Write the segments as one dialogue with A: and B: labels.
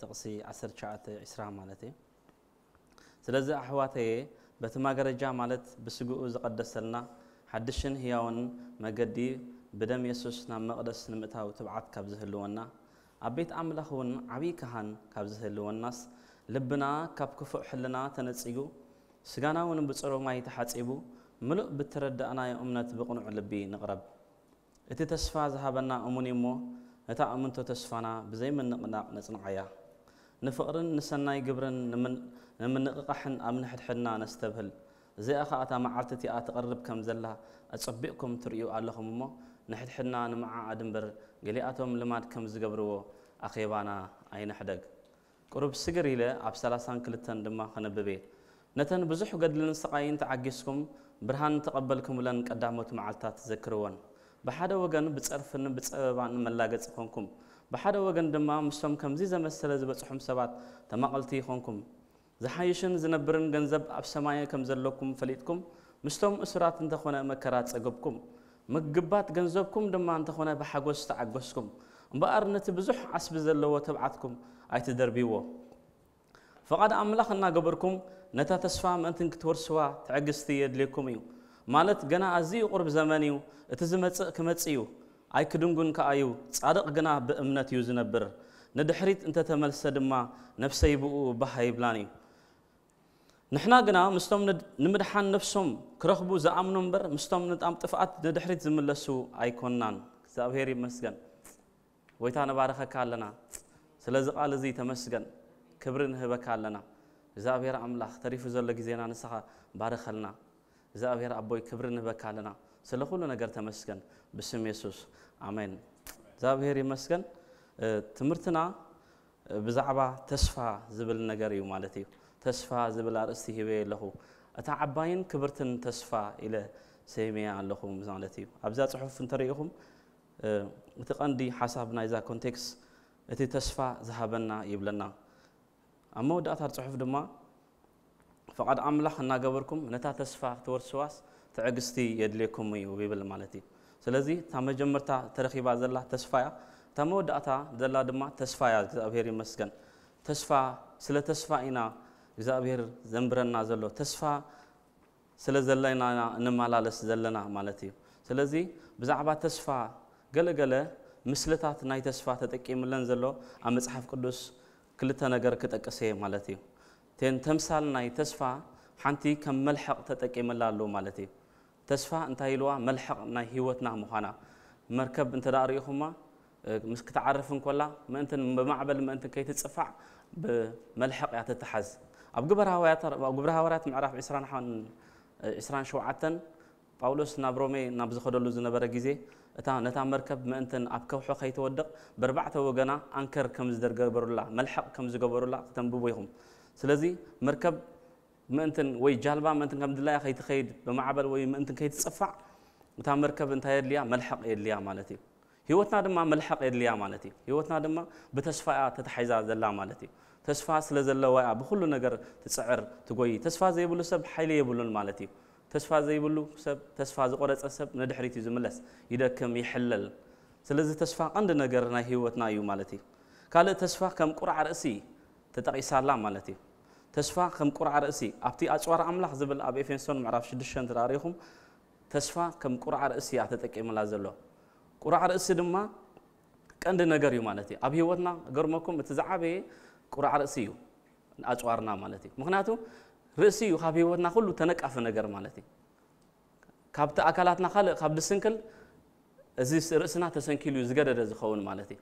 A: ጥቕሲ 1920 ማለት እዩ ስለዚ ኣሕዋተየ በቲ ማገረጃ ማለት ብስግኡ ዝቐደሰልና ሓድሽን ህያውንን መገዲ ብደም የሱስ ናብ መቕደስ ንምእታው ትብዓት ካብ ዝህልወና ኣብ ቤት ኣምላኽ እውን ዓብዪ ካሃን ካብ ዝህልወናስ ልብና ካብ ክፉእ ሕልና ተነፂጉ ስጋና እውን ብፅሩ ማይ ተሓፂቡ ምሉእ ብትረዳእናዮ እምነት ብቕኑዕ ልቢ ንቕረብ እቲ ተስፋ ዝሃበና እሙን እሞ እታ እምንቶ ተስፋና ብዘይምንቕናቕ ነፅንዓያ ንፍቕርን ንሰናይ ግብርን ንምንቕቃሕን ኣብ ንሕድሕድና ነስተብህል እዚኣ ከዓ እታ መዓልቲ እቲኣ ትቐርብ ከም ዘላ ኣፀቢቕኩም ትርእዩ ኣለኹም እሞ ንሕድሕድና ንምዓዓድ እምበር ገሊኣቶም ልማድ ከም ዝገብርዎ ኣኼባና ኣይንሕደግ ቁሩብ ስግር ኢለ ኣብ 32 ድማ ከነብቤ ነተን ብዙሕ ገድልን ስቓይን ተዓጊስኩም ብርሃን ተቐበልኩምለን ቀዳሞት መዓልትታት ዘክርዎን ብሓደ ወገን ብፀርፍን ብፀበባን መላገፂ ኾንኩም بحد وجن دم مسلم كم زي زم السلة صحم سبات تمقلتي خونكم زحيشن زنبرن جنزب أب سماية كم زلكم فليتكم مستم أسرات أنت خونا مكرات أجبكم مجبات جنزبكم دم أنت خونا بحجوس تعجوسكم بأر نتبزح عسب زلوا تبعتكم أي دربيوه فقد أملاخ أن جبركم نتا من تنك تورسوا تعجستي يدليكم يو مالت جنا أزي قرب زمانيو تزمت كمتسيو ኣይክድንጉን ከኣዩ ጻድቕ ግና ብእምነት እዩ ዝነብር ንድሕሪት እንተተመልሰ ድማ ነፍሰይ ብኡ ባህ ይብላን እዩ ንሕና ግና ምስቶም ንምድሓን ነፍሶም ክረኽቡ ዝኣምኑ እምበር ምስቶም ንጣም ጥፍኣት ንድሕሪት ዝምለሱ ኣይኮንናን እግዚኣብሔር ይመስገን ወይታ ነባረኸካ ኣለና ስለዚ ቃል እዚ ተመስገን ክብሪ ንህበካ ኣለና እግዚኣብሔር ኣምላኽ ተሪፉ ዘሎ ግዜና ንስኻ ባረኸልና እግዚአብሔር አቦይ ክብር ንበካልና ስለ ሁሉ ነገር ተመስገን ብስም የሱስ አሜን እግዚአብሔር ይመስገን ትምህርትና ብዛዕባ ተስፋ ዝብል ነገር እዩ ማለት እዩ ተስፋ ዝብል ኣርእስቲ ሂበ ኣለኹ እታ ዓባይን ክብርትን ተስፋ ኢለ ሰይመያ ኣለኹ ማለት እዩ ኣብዛ ፅሑፍ እንተሪኢኹም እቲ ቀንዲ ሓሳብ ናይዛ ኮንቴክስ እቲ ተስፋ ዝሃበና ይብለና ኣብ መወዳእታ ፅሑፍ ድማ فقد أملاح ناقبركم نتا تسفى تور سواس تعقستي يدليكم ويو بيبل مالتي سلزي تام جمرتا بعض الله تسفى تام ودأتا زلا دما تسفى أبهر مسجن تسفى سلا تسفى إنا إذا أبهر زنبرنا زلو تسفى سلا زلنا نمالالس زلنا مالتي سلزي بزعبا تسفى قل قل ምስልታት ናይ تسفى ተጠቂምለን ዘሎ زلو መፅሓፍ ቅዱስ ክልተ ነገር ክጠቅሰ ማለት مالتي كن تمثال ناي تسفا حنتي كم ملحق تتقيم الله مالتي تسفا انت هيلوا ملحق ناي هيوتنا مخانا مركب انت داريهما اه، مس كتعرفن كلا ما انت بمعبل ما انت كي تتصفع بملحق يا تتحز اب قبرها ويا ترى قبرها ورات معرف 20 حن 20 شوعتن ጳውሎስ ናብ ሮሜ ናብ ዝኸደሉ ዝነበረ ግዜ እታ مركب ما انت ኣብ ከውሖ ከይተወድቕ بربعته ወገና انكر ከም ዝገበሩላ መልሐቕ ملحق ዝገበሩላ ክተንብቦ ይኹም سلزي مركب منتن وي جالبا منتن كم دلاي خي تخيد بمعبل وي منتن كي تصفع متى مركب انت يدليا ملحق يدليا مالتي هيوتنا دما ملحق يدليا مالتي هيوتنا دما بتشفى تتحيزا زلا مالتي تشفى سلزل ويا بكل نجر تسعر تقوي تشفى زي بلو سب حيلي يبلون مالتي تشفى زي بلو سب تشفى زي قرص اسب ندحري تزملس يدكم يحلل سلزي تشفى عند نجر نا هيوتنا يو مالتي قال تشفى كم قرع رأسي ተጠቂሳላ ማለት እዩ ተስፋ ከም ቁርዓ ርእሲ ኣብቲ ኣፅዋር ኣምላኽ ዝብል ኣብ ኤፌሶን ምዕራፍ 6 ተራሪኹም ተስፋ ከም ቁርዓ ርእሲ እያ ተጠቂምላ ዘሎ ቁርዓ ርእሲ ድማ ቀንዲ ነገር እዩ ማለት እዩ ኣብ ሂወትና ገርመኩም እቲ ዝዓበየ ቁርዓ ርእሲ እዩ ኣፅዋርና ማለት እዩ ምክንያቱ ርእሲ እዩ ካብ ሂወትና ኩሉ ተነቃፊ ነገር ማለት እዩ ካብቲ ኣካላትና ካልእ ካብ ድስንክል እዚ ርእስና ተሰንኪሉ ዝገደደ ዝኸውን ማለት እዩ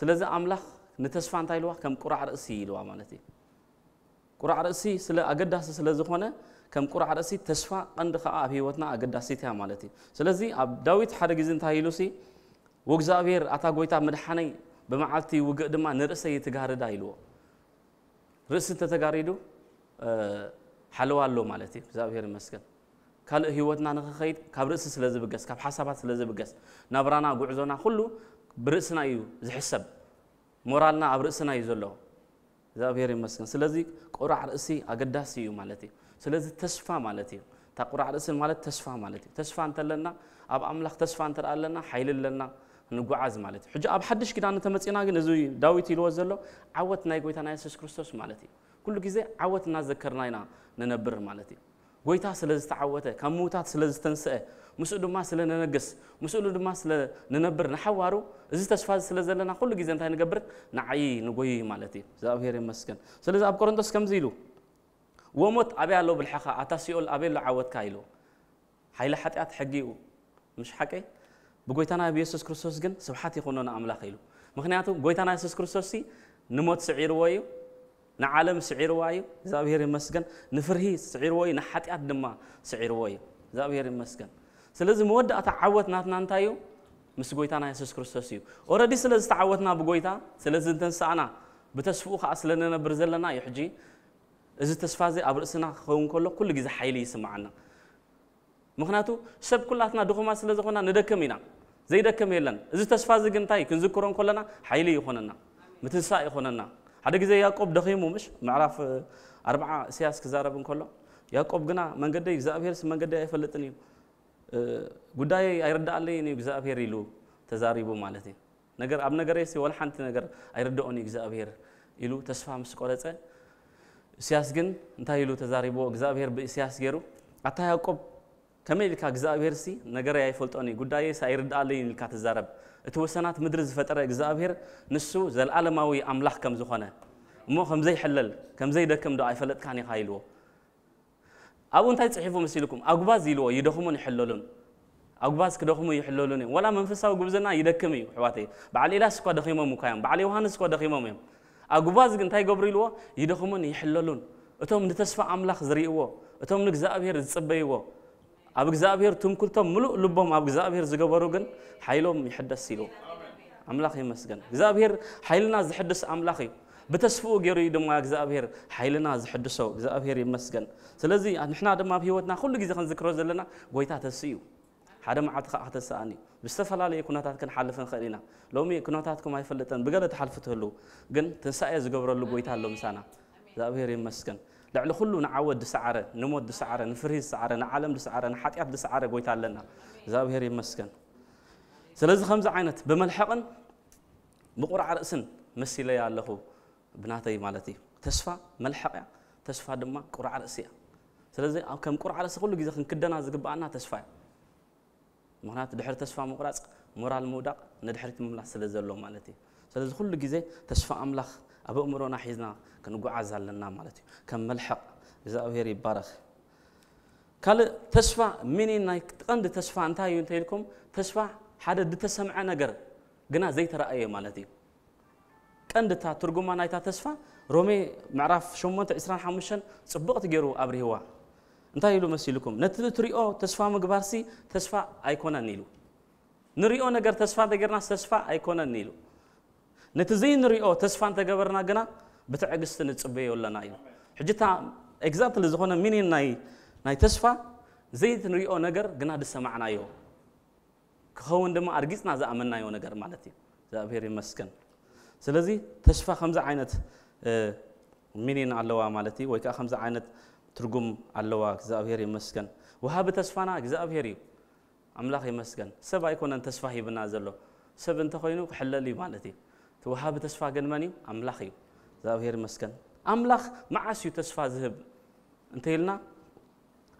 A: ስለዚ ኣምላኽ نتسفى أنت إلوه كم قرع رأسي إلوه مالتي قرع رأسي سلا أجدها سلا زخونة كم قرع رأسي تسفى عند خاء أبي وتنا أجدها سيتها مالتي سلا زي أب داويت حرق زين تايلوسي وجزاوير أتاقويتا مدحني بمعالتي وجق نرسي نرأسي تجاردا إلوه رأس تتجاردو حلو الله مالتي زاوير مسكن ካልእ ህይወትና ንክኸይድ ካብ ርእሲ ስለ ዝብገስ ካብ ሓሳባት ስለ ዝብገስ ናብራና ጉዕዞና ኩሉ ብርእስና እዩ ሞራልና ኣብ ርእስና እዩ ዘሎ እግዚኣብሔር ይመስገን ስለዚ ቁራዕ ርእሲ ኣገዳሲ እዩ ማለት እዩ ስለዚ ተስፋ ማለት እዩ እታ ቁራዕ ርእሲ ማለት ተስፋ ማለት እዩ ተስፋ እንተለና ኣብ ኣምላኽ ተስፋ እንተ ኣለና ሓይሊ ኣለና ንጉዓዝ ማለት እዩ ሕጂ ኣብ ሓድሽ ክዳን እንተመፂና ግን እዚ ዳዊት ኢልዎ ዘሎ ዓወት ናይ ጎይታ ናይ የሱስ ክርስቶስ ማለት እዩ ኩሉ ግዜ ዓወት እናዘከርና ኢና ንነብር ማለት እዩ ጎይታ ስለዝተዓወተ ካብ ምዉታት ስለዝተንስአ ምስኡ ድማ ስለንነግስ ምስኡ ድማ ስለንነብር ንሓዋሩ እዚ ተስፋ ስለ ዘለና ኩሉ ግዜ እንታይ ንገብር ንዓይ ንጎይ ማለት እዩ እግዚኣብሔር የመስግን ስለዚ ኣብ ቆሮንቶስ ከምዚ ኢሉ ወሞት ኣበይ ኣሎ ብልሓኻ ኣታ ሲኦል ኣበይ ኣሎ ዓወትካ ኢሉ ሓይሊ ሓጢኣት ሕጊኡ ምሽ ሓቀይ ብጎይታና ብየሱስ ክርስቶስ ግን ስብሓት ይኹኖ ንኣምላኽ ኢሉ ምክንያቱ ጎይታና የሱስ ክርስቶስ ንሞት ስዒርዎ እዩ نعلم سعير واي زابير مسكن نفرهي سعير واي نحتي أدمى سعير واي زابير مسكن سلزم ود أتعود ناتنا نتايو مسجويتانا يسوع كرستوسيو يو أوردي سلز تعودنا بجويتا سلز تنسى أنا بتسفوخ أصلنا نبرزلنا يحجي إذا تسفازي أبرسنا خون كله كل جزء حيلي سمعنا مخناتو سب كل أثناء دخول ما سلز خونا ندكمينا زي دكمي لنا إذا تسفازي جنتاي كنز كلنا حيلي يخوننا متنسى يخوننا ሓደ ግዜ ያዕቆብ ደኺሙ ምሽ ምዕራፍ ኣርብዓ እስያስ ክዛረብ እንከሎ ያዕቆብ ግና መንገደይ እግዚኣብሔርስ መንገደይ ኣይፈልጥን እዩ ጉዳይ ኣይረዳእለይን እዩ እግዚኣብሔር ኢሉ ተዛሪቡ ማለት እዩ ነገር ኣብ ነገረይስ ወላ ሓንቲ ነገር ኣይርድኦን እዩ እግዚኣብሔር ኢሉ ተስፋ ምስ ቆረፀ እስያስ ግን እንታይ ኢሉ ተዛሪቦ እግዚኣብሔር ብእስያስ ገይሩ ኣታ ያዕቆብ ከመይ ኢልካ እግዚኣብሔርሲ ነገረይ ኣይፈልጦን እዩ ጉዳየስ ኣይርዳእለይን ኢልካ ትዛረብ እቲ ወሰናት ምድሪ ዝፈጠረ እግዚኣብሄር ንሱ ዘለኣለማዊ ኣምላኽ ከም ዝኾነ እሞ ከምዘይሕለል ከምዘይደክም ዶ ኣይፈለጥካን ኢኻ ኢልዎ ኣብኡ እንታይ ፅሒፉ መሲልኩም ኣጉባዝ ኢልዎ ይደኽሙን ይሕለሉን ኣጉባዝ ክደኽሙ ይሕለሉን እዮም ወላ መንፈሳዊ ጉብዝና ይደክም እዩ ኣሕዋተይ በዓል ኤላስ እኳ ደኺሞም እኳ እዮም በዓል ዮሃንስ እኳ ደኺሞም እዮም ኣጉባዝ እንታይ ገብሩ ኢልዎ ይደኽሙን ይሕለሉን እቶም ንተስፋ ኣምላኽ ዝርእይዎ እቶም ንእግዚኣብሔር ዝፅበይዎ ኣብ እግዚኣብሔር ትምክልቶም ሙሉእ ልቦም ኣብ እግዚኣብሔር ዝገበሩ ግን ሓይሎም ይሕደስ ኢሉ ኣምላኽ ይመስገን እግዚኣብሔር ሓይልና ዝሕድስ ኣምላኽ እዩ ብተስፍኡ ገይሩ እዩ ድማ እግዚኣብሔር ሓይልና ዝሕድሶ እግዚኣብሔር ይመስገን ስለዚ ንሕና ድማ ኣብ ሂወትና ኩሉ ግዜ ክንዝክሮ ዘለና ጎይታ ተሲ እዩ ሓደ መዓልቲ ከዓ ክተሰኣኒ እዩ ብዝተፈላለየ ኩነታት ክንሓልፍ ንኽእል ኢና ሎሚ ኩነታትኩም ኣይፈልጥን ብገለ ተሓልፉ ትህሉ ግን ትንሳኤ ዝገብረሉ ጎይታ ኣሎ ምሳና እግዚኣብሔር ይመስገን ልዕሊ ኩሉ ንዓወት ድሰዓረ ንሞት ድሰዓረ ንፍርሂ ዝሰዓረ ንዓለም ድሰዓረ ንሓጢኣት ድሰዓረ ጎይታ ኣለና እግዚኣብሔር ይመስገን ስለዚ ከምዚ ዓይነት ብመልሐቕን ብቁርዓ ርእስን መሲለያ ኣለኹ ብናተይ ማለት እዩ ተስፋ መልሐቕ እያ ተስፋ ድማ ቁርዓ ርእሲ እያ ስለዚ ከም ቁርዓ ርእሲ ኩሉ ግዜ ክንክደና ዝግበኣና ተስፋ እያ ምክንያቱ ድሕሪ ተስፋ ምቁራፅ ሞራል ምውዳቕ ንድሕሪት ምምላስ ስለ ዘሎ ማለት እዩ ስለዚ ኩሉ ግዜ ተስፋ ኣምላኽ ኣብ እእምሮና ሒዝና ክንጓዓዝ ኣለና ማለት እዩ ከም መልሕቕ እግዚኣብሔር ይባረኽ ካልእ ተስፋ ሚኒ ናይ ቀንዲ ተስፋ እንታይ እዩ እንተኢልኩም ተስፋ ሓደ ዝተሰምዐ ነገር ግና ዘይተረእየ ማለት እዩ ቀንዲ እታ ትርጉማ ናይታ ተስፋ ሮሜ ምዕራፍ 8 25 ፅቡቕቲ ገይሩ ኣብርህዋ እንታይ ኢሉ መሲልኩም ነቲ እትሪኦ ተስፋ ምግባርሲ ተስፋ ኣይኮነን ኢሉ ንሪኦ ነገር ተስፋ እንተገርና ተስፋ ኣይኮነን ኢሉ نت زين ريو تسفان تجبرنا جنا بتعجز نتصبي ولا نايو حجتها اكزامبل زخونا مني ناي ناي تسفا زيت نريو نجر جنا دسمعنا يو كهون دم أرجسنا زأمنا يو نجر مالتي زابير مسكن سلزي تسفا خمسة عينة منين علوا مالتي ويكا خمسة عينة ترجم علوا زابير مسكن وهاب تسفانا زابير أملاخ مسكن سبا يكون تسفا هي بنا زلو سب انت خوينو حلل لي مالتي ተወሃቢ ተስፋ ግን መን እዩ ኣምላኽ እዩ እግዚኣብሔር መስከን ኣምላኽ መዓስ እዩ ተስፋ ዝህብ እንተይልና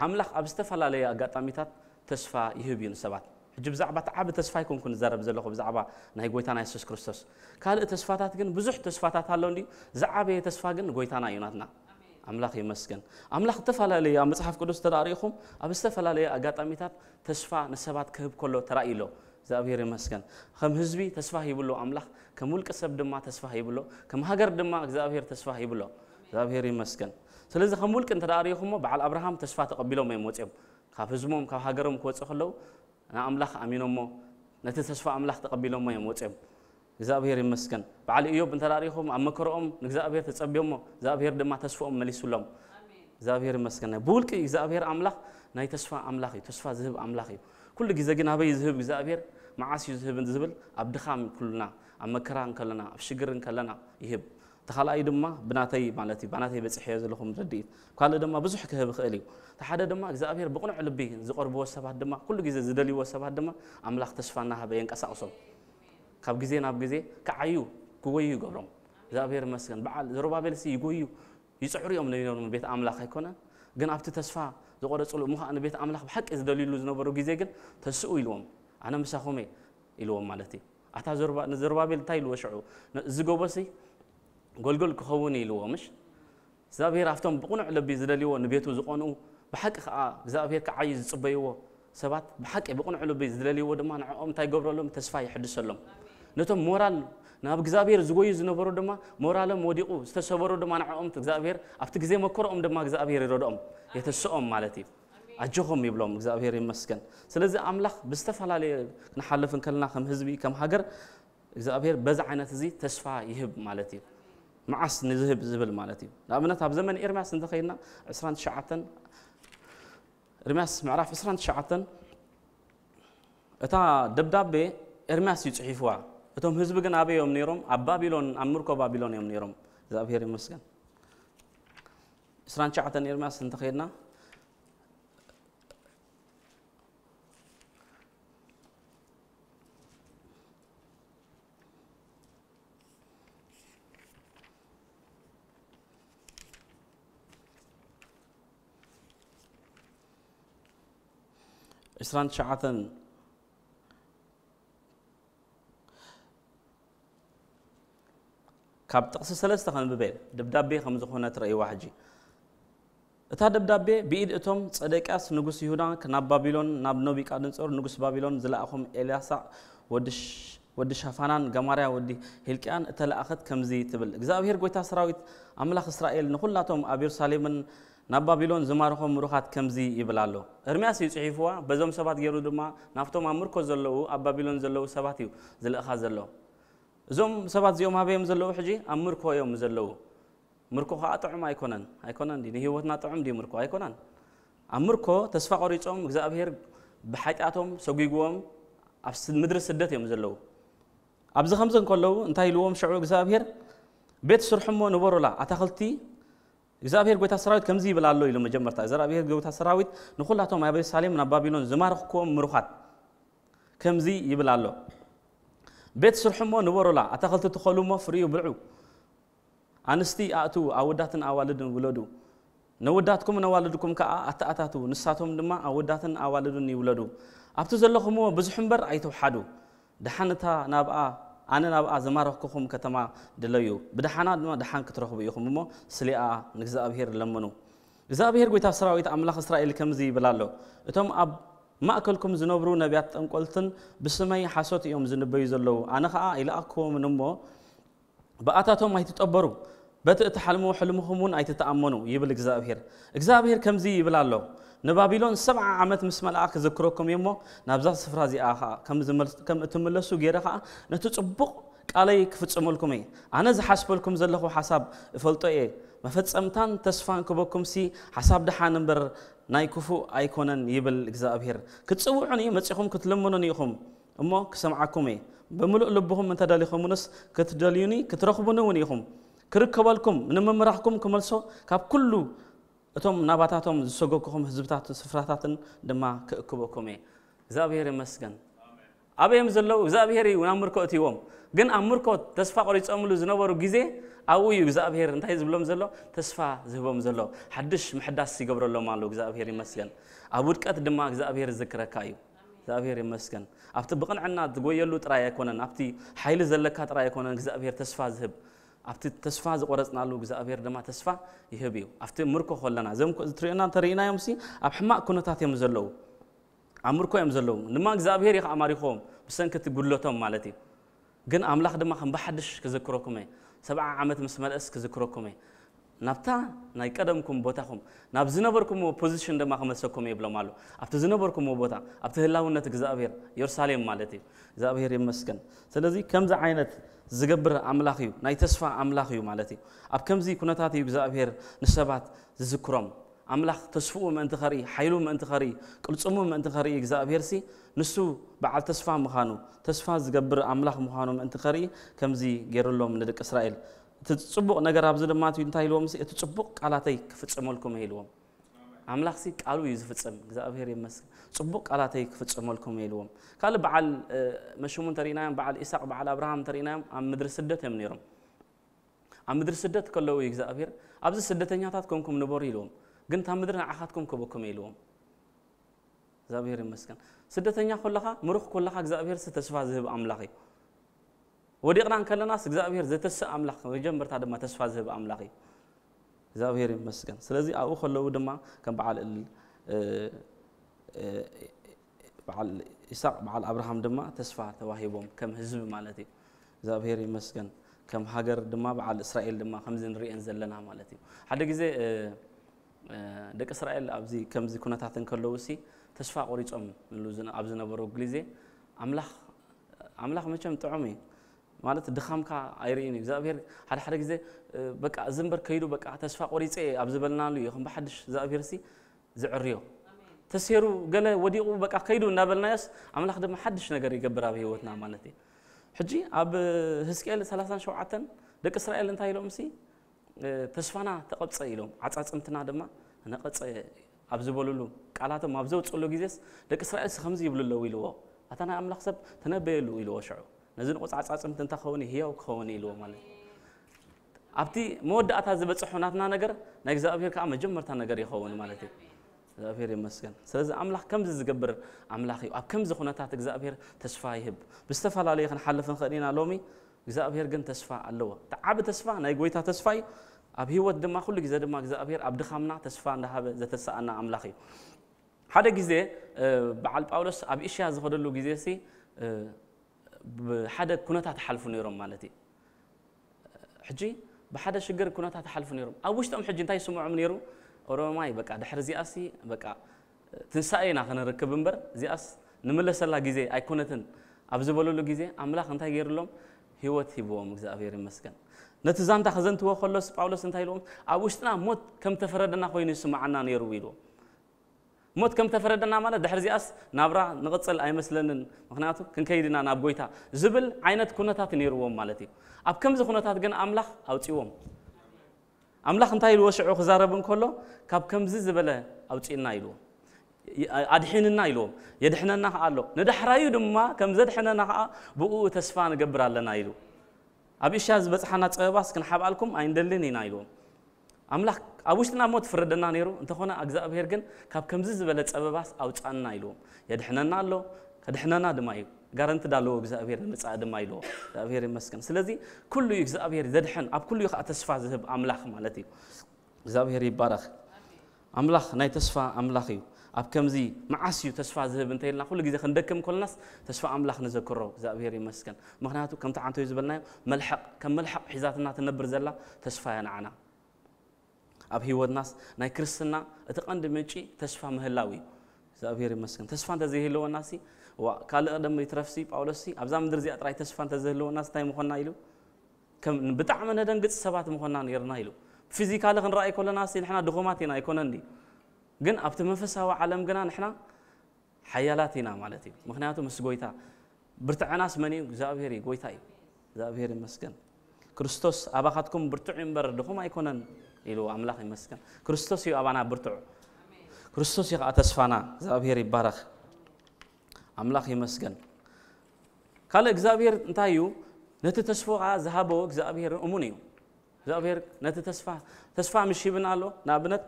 A: ኣምላኽ ኣብ ዝተፈላለየ ኣጋጣሚታት ተስፋ ይህብ እዩ ንሰባት ሕጂ ብዛዕባ እቲ ዓብ ተስፋ ይኮንኩ ንዛረብ ዘለኹ ብዛዕባ ናይ ጎይታና የሱስ ክርስቶስ ካልእ ተስፋታት ግን ብዙሕ ተስፋታት ኣሎ እንዲ ዝዓበየ ተስፋ ግን ጎይታና እዩ ናትና ኣምላኽ ይመስገን ኣምላኽ ዝተፈላለየ ኣብ መፅሓፍ ቅዱስ ተዳሪኢኹም ኣብ ዝተፈላለየ ኣጋጣሚታት ተስፋ ንሰባት ክህብ ከሎ ተራእዩ ኣሎ እግዚኣብሔር ይመስገን ከም ህዝቢ ተስፋ ሂብሉ ኣምላኽ كمولك سب دم ما تسفه يبلو كم هجر دم ما إزابير تسفه يبلو زابير يمسكن سلزة كم ملك أنت داريهم بعل أبراهام تسفه تقبله ما يموت كافزمهم كهجرهم كوت خلو أنا أملاخ أمينهم نت تسفه أملاخ تقبله من موتهم زابير يمسكن بعل إيوب أنت داريهم أم كرهم إزابير تسبيهم زابير دم ما تسفه تسفهم مليسولهم زابير يمسكن بولك زابير أملاخ ناي تسفه أملاخ تسفه زهب أملاخ كل جزء جنابي ذهب إزابير معاس يذهب ذهب أبدخام كلنا ኣብ መከራን ከለና ኣብ ሽግርን ከለና ይህብ እቲ ካልኣይ ድማ ብናተይ ማለት እዩ ብናተይ በፅሕዮ ዘለኹ ርድኢት ካልእ ድማ ብዙሕ ክህብ ይኽእል እዩ እቲ ሓደ ድማ እግዚኣብሔር ብቕኑዕ ልቢ ዝቐርብዎ ሰባት ድማ ኩሉ ግዜ ዝደልይዎ ሰባት ድማ ኣምላኽ ተስፋ እናሃበ የንቀሳቕሶም ካብ ግዜ ናብ ግዜ ክዓዩ ክጎዩ ይገብሮም እግዚኣብሔር መስገን በዓል ዘረባቤልሲ ይጎዩ ይፅዕሩ እዮም ነቢሮም ቤት ኣምላኽ ኣይኮነን ግን ኣብቲ ተስፋ ዝቆረፅሉ እሞ ከዓ ንቤት ኣምላኽ ብሓቂ ዝደልዩሉ ዝነበሩ ግዜ ግን ተስኡ ኢልዎም ኣነ ምሳኹመ ኢልዎም ማለት እዩ أتا زربا زربا بالتايل وشعو زجوبسي قول قول كخوني لو مش زابير أفتم بقون على بيزدلي ونبيتو زقونو بحق خاء آه، زابير كعايز صبيو سبات بحق بقون على بيزدلي ودم أنا أم تاي قبر لهم تصفى يحدث لهم نتوم مورال ناب زابير زجوي زنبرو دما مورال موديقو استشبرو دما أنا أم تزابير أفتك دما زابير رود يتسوم مالتي ኣጆኾም ይብሎም እግዚኣብሔር ይመስገን ስለዚ ኣምላኽ ብዝተፈላለየ ክነሓልፍ ከለና ከም ህዝቢ ከም ሃገር እግዚኣብሔር በዚ ዓይነት እዚ ተስፋ ይህብ ማለት እዩ መዓስ ንዝህብ ዝብል ማለት እዩ ንኣብነት ኣብ ዘመን ኤርምያስ እንተኸይድና 29 ኤርምያስ ምዕራፍ 29 እታ ደብዳቤ ኤርምያስ እዩ ፅሒፍዋ እቶም ህዝቢ ግን ኣበዮም ነይሮም ኣብ ባቢሎን ኣብ ምርኮ ባቢሎን እዮም ነይሮም እግዚኣብሔር ይመስገን 29 ኤርምያስ እንተኸይድና عشران شعثن كاب تقصي سلسة خان ببيل دبداب بي خمز خونة رأي واحجي اتا دبداب بي بيد اتوم تصدق اس نغوس يهودا كناب بابلون ناب نوبي كادن صور نغوس بابلون زلا اخوم الياسا ودش ودي شفانان غماريا ودي هلكان اتلا اخت كمزي تبل اغزابير غويتا سراويت املاخ اسرائيل نخلاتهم ابير سليمن ናብ ባቢሎን ዝማርኾም ምሩኻት ከምዚ ይብል ኣሎ እርምያስ እዩ ፅሒፍዋ በዞም ሰባት ገይሩ ድማ ናብቶም ኣብ ምርኮ ዘለዉ ኣብ ባቢሎን ዘለዉ ሰባት እዩ ዝልእኻ ዘሎ እዞም ሰባት እዚኦም ሃበዮም ዘለዉ ሕጂ ኣብ ምርኮ እዮም ዘለዉ ምርኮ ከዓ ጥዑም ኣይኮነን ኣይኮነን ንሂወትና ጥዑም ድ ምርኮ ኣይኮነን ኣብ ምርኮ ተስፋ ቆሪፆም እግዚኣብሄር ብሓጢኣቶም ሰጒግዎም ኣብ ምድሪ ስደት እዮም ዘለዉ ኣብዚ ከምዚ እንከለዉ እንታይ ኢልዎም ሽዑ እግዚኣብሄር ቤት ስርሑሞ ንበሮላ ኣታክልቲ إزابير قوي تسرعت كم زيب الله إلهم جم مرتا إزابير قوي تسرعت نقول لهم يا بني سالم من بابلون زماركم مروحات كم زي يبل الله بيت سرحمه نور الله أتخلت تخلوا ما فري وبرعوا أنستي أتو أوداتن أوالدن ولدو نوداتكم نوالدكم كا أتا أتاتو نساتهم دما أوداتن أوالدن يولدو أبتو زلخمو بزحمبر أيتو حدو دحنتها نابقى ኣነ ናብኣ ዘማረኽክኹም ከተማ ድለዩ ብድሓና ድማ ድሓን ክትረኽቡ ኢኹም እሞ ስሊኣ ንእግዚኣብሄር ለመኑ እግዚኣብሄር ጎይታ ሰራዊት ኣምላኽ እስራኤል ከምዚ ይብል ኣሎ እቶም ኣብ ማእከልኩም ዝነብሩ ነቢያት ጠንቆልትን ብስመይ ሓሶት እዮም ዝንበዩ ዘለዉ ኣነ ከዓ ይለኣክቦምን እሞ ብኣታቶም ኣይትጠበሩ በቲ እቲ ሓልሞ ሕልምኹም እውን ኣይትተኣመኑ ይብል እግዚኣብሄር እግዚኣብሄር ከምዚ ይብል ኣሎ ንባቢሎን ሰብዓ ዓመት ምስ መልኣ ክዝክረኩም እየ እሞ ናብዛ ስፍራ እዚኣ ከዓ ከም እትምለሱ ገይረ ከዓ ነቲ ፅቡቕ ቃለይ ክፍፅመልኩም እየ ኣነ ዝሓስበልኩም ዘለኹ ሓሳብ እፈልጦ እየ መፈፀምታን ተስፋን ክበኩም ሲ ሓሳብ ድሓን እምበር ናይ ክፉእ ኣይኮነን ይብል እግዚኣብሄር ክትፅውዑን እዩ መፅኹም ክትልምኑን ኢኹም እሞ ክሰምዓኩም እየ ብምሉእ ልብኹም እንተደሊኹምንስ ክትደልዩኒ ክትረኽቡኒ እውን ኢኹም ክርከበልኩም ንምምራሕኩም ክመልሶ ካብ ኩሉ أتوم نباتا توم زسوجوكم هزبتا سفراتن دما كأكبوكم إيه زابير مسجن أبي مزلو زابيري ونامر كوتي يوم جن أمر كوت تصفى قريت أملو زنوبر وجزء أوي زابير أنت هاي زبلم زلو تصفى زبلم زلو حدش محدث سيقبر الله مالو زابير مسجن أبوك كات دما زابير ذكر كايو زابير مسجن أبت بقن عنا تقول يلو ترايكونا أبتي حيل زلكات ترايكونا زابير تصفى زهب زب. ኣብቲ ተስፋ ዝቆረፅናሉ እግዚኣብሔር ድማ ተስፋ ይህብ እዩ ኣብቲ ምርኮ ከለና እዞም ትሪኦና እንተርእናዮም ኣብ ሕማቅ ኩነታት እዮም ዘለዉ ኣብ ምርኮ እዮም ዘለዉ ድማ እግዚኣብሔር እዩ ከዓ ማሪኾም ብሰንኪቲ ጉድለቶም ማለት እዩ ግን ኣምላኽ ድማ ከም ብሓድሽ ክዘክረኩም እየ ሰብዓ ዓመት ምስ መልአስ ክዝክረኩም እየ ናብታ ናይ ቀደምኩም ቦታኹም ናብ ዝነበርኩምዎ ፖዚሽን ድማ ክመሰኩም የብሎም ኣሎ ኣብቲ ዝነበርኩምዎ ቦታ ኣብቲ ህላውነት እግዚኣብሔር ኢየሩሳሌም ማለት እዩ እግዚኣብሔር ይመስገን ስለዚ ከምዚ ዓይነት زجبر عملاقيو ناي تصفى عملاقيو مالتي أب كم زي كناتاتي بزابير نسبات زكرم عملاق تصفو من انتخاري حيلو من انتخاري كل تصمو من انتخاري بزابير سي نسو بعد تصفى مخانو تصفى زجبر عملاق مخانو من انتخاري كم زي جيرلو من ندك إسرائيل تتصبق نجار عبد الله ما تين تايلوم سي تتصبق على تي هيلوم عملاق سي قالوا يزفصم اغزابير يمس صبوق على تيك فصم لكم يلوم قال بعل مشومون ترينا بعل اسحاق بعل ابراهيم ترينا ام مدرسه دت يمنيرم ام مدرسه دت كلو اغزابير ابز سدتنيا تات كونكم نبور يلوم كنت ام مدرنا عاخاتكم كبكم يلوم اغزابير يمسكن سدتنيا خلها مروخ كلها اغزابير ستسفا ذهب املاقي ودي قران كلنا اغزابير زتس املاق وجمرت هذا ما تسفا ذهب املاقي እግዚአብሔር ይመስገን ስለዚ ኣብኡ ከለዉ ድማ ከም በዓል በዓል ኢሳቅ በዓል ኣብርሃም ድማ ተስፋ ተዋሂቦም ከም ህዝቢ ማለት እዩ እግዚኣብሔር ይመስገን ከም ሃገር ድማ በዓል እስራኤል ድማ ከምዚ ንሪአን ዘለና ማለት እዩ ሓደ ግዜ ደቂ እስራኤል ኣብዚ ከምዚ ኩነታት እንከለዉ ሲ ተስፋ ቆሪፆም ኣብ ዝነበሩ ግዜ ኣምላኽ መቸም ጥዑም እዩ ማለት ድኻምካ ኣይርእን እዩ እግዚኣብሔር ሓደ ሓደ ግዜ በቃ እዚ እምበር ከይዱ በቃ ተስፋ ቆሪፀ ኣብ ዝበልናሉ እዩ ከም ብሓድሽ እግዚኣብሔር ሲ ዝዕርዮ ተሰይሩ ገለ ወዲቑ በቃ ከይዱ እናበልናዮስ ኣምላኽ ድማ ሓድሽ ነገር ይገብር ኣብ ሂወትና ማለት እዩ ሕጂ ኣብ ህዝቅኤል 37 ደቂ እስራኤል እንታይ ኢሎም ሲ ተስፋና ተቐብፀ ኢሎም ዓፃፅምትና ድማ ነቐፀ ኣብ ዝበልሉ ቃላቶም ኣብ ዘውፅሉ ግዜስ ደቂ እስራኤል ከምዚ ይብሉ ኣለዉ ኢልዎ ኣታ ናይ ኣምላኽ ሰብ ተነበየሉ ኢልዎ ሽዑ نزن قص عصاصم تنتخوني هي وكوني لو مالك ኣብቲ መወዳእታ ዝበፅሖ ናትና ነገር ናይ እግዚኣብሔር ከዓ መጀመርታ ነገር ይኸውን ማለት እዩ እግዚኣብሔር ይመስገን ስለዚ ኣምላኽ ከምዚ ዝገብር ኣምላኽ እዩ ኣብ ከምዚ ኩነታት እግዚኣብሔር ተስፋ ይህብ ብዝተፈላለየ ክንሓልፍ ንኽእል ኢና ሎሚ እግዚኣብሔር ግን ተስፋ ኣለዎ እቲ ዓብ ተስፋ ናይ ጎይታ ተስፋ እዩ ኣብ ሂወት ድማ ኩሉ ግዜ ድማ እግዚኣብሔር ኣብ ድኻምና ተስፋ እንዳሃበ ዘተሰኣና ኣምላኽ እዩ ሓደ ግዜ በዓል ጳውሎስ ኣብ እሽያ ዝኸደሉ ግዜ ሲ بحدا كنات تحلفوا نيرم مالتي حجي بحدا شجر كنات تحلفوا نيرم او وش تم حجي انتي سمع من نيرو اورو ماي بقى دحر زي اسي بقى تنسائنا خنا نركب منبر زي اس نملس الله غيزي اي كنتن ابزبلو لو غيزي املاح انتي غير لهم هيوت هيبوم اغزابير مسكن نتزانتا خزنتو خلص باولوس انتي لهم او وشنا موت كم تفردنا خوين سمعنا نيرو ويلو ሞት ከም ተፈረደና ማለት ድሕር ዚኣስ ናብራ ንቕፅል ኣይመስለንን ምክንያቱ ክንከይድና ናብ ጎይታ ዝብል ዓይነት ኩነታት ነይርዎም ማለት እዩ ኣብ ከምዚ ኩነታት ግን ኣምላኽ ኣውፂዎም ኣምላኽ እንታይ ኢልዎ ሽዑ ክዛረብ እንከሎ ካብ ከምዚ ዝበለ ኣውፂእና ኢልዎ ኣድሒንና ኢልዎም የድሕነና ከዓ ኣሎ ንዳሕራዩ ድማ ከም ዘድሕነና ከዓ ብኡ ተስፋ ንገብር ኣለና ኢሉ ኣብ እሻ ዝበፅሓና ፀበባስ ክንሓብኣልኩም ኣይንደልን ኢና ኢልዎም ኣምላኽ ኣብ ውሽጥና ሞት ፍረደና ነይሩ እንተኾነ እግዚኣብሔር ግን ካብ ከምዚ ዝበለ ፀበባስ ኣውፃና ኢልዎም የድሕነና ኣሎ ከድሕነና ድማ እዩ ጋረንቲ ዳለዎ እግዚኣብሔር ንምፃእ ድማ ኢልዎ እግዚኣብሔር ይመስገን ስለዚ ኩሉ እዩ እግዚኣብሔር ዘድሕን ኣብ ኩሉ እዩ ከዓ ተስፋ ዝህብ ኣምላኽ ማለት እዩ እግዚኣብሔር ይባረኽ ኣምላኽ ናይ ተስፋ ኣምላኽ እዩ ኣብ ከምዚ መዓስ እዩ ተስፋ ዝህብ እንተይልና ኩሉ ግዜ ክንደክም ኮልናስ ተስፋ ኣምላኽ ንዘክሮ እግዚኣብሔር ይመስገን ምክንያቱ ከምቲ ዓንተዩ ዝበልናዮ መልሕቕ ከም መልሕቕ ሒዛትና ትነብር ዘላ ተስፋ የንዓና ኣብ ሂወትናስ ናይ ክርስትና እቲ ቀንዲ ምንጪ ተስፋ ምህላው እዩ እግዚኣብሔር ይመስገን ተስፋ እንተዘይህለወናሲ ካልእ ደሞ ይትረፍሲ ጳውሎስሲ ኣብዛ ምድር እዚኣ ጥራይ ተስፋ እንተዘህለወናስ እንታይ ምኾና ኢሉ ብጣዕሚ ነደንግፅ ሰባት ምኾና ነርና ኢሉ ፊዚካሊ ክንረአይ ከለናሲ ንሕና ድኹማት ኢና ኣይኮነን ግን ኣብቲ መንፈሳዊ ዓለም ግና ንሕና ሓያላት ኢና ማለት እዩ ምክንያቱ ምስ ጎይታ ብርትዕናስ መን እዩ እግዚኣብሔር እዩ ጎይታ እዩ እግዚኣብሔር ይመስገን ክርስቶስ ኣባኻትኩም ብርቱዕ እምበር ድኹም ኣይኮነን ኢሉ ኣምላኽ ይመስገን ክርስቶስ እዩ ኣባና ብርቱዕ ክርስቶስ እዩ ከዓ ተስፋና እግዚኣብሔር ይባረኽ ኣምላኽ ይመስገን ካልእ እግዚኣብሔር እንታይ እዩ ነቲ ተስፎ ከዓ ዝሃቦ እግዚኣብሔር እሙን እዩ እግዚኣብሔር ነቲ ተስፋ ተስፋ ምሽ ይብና ኣሎ ንኣብነት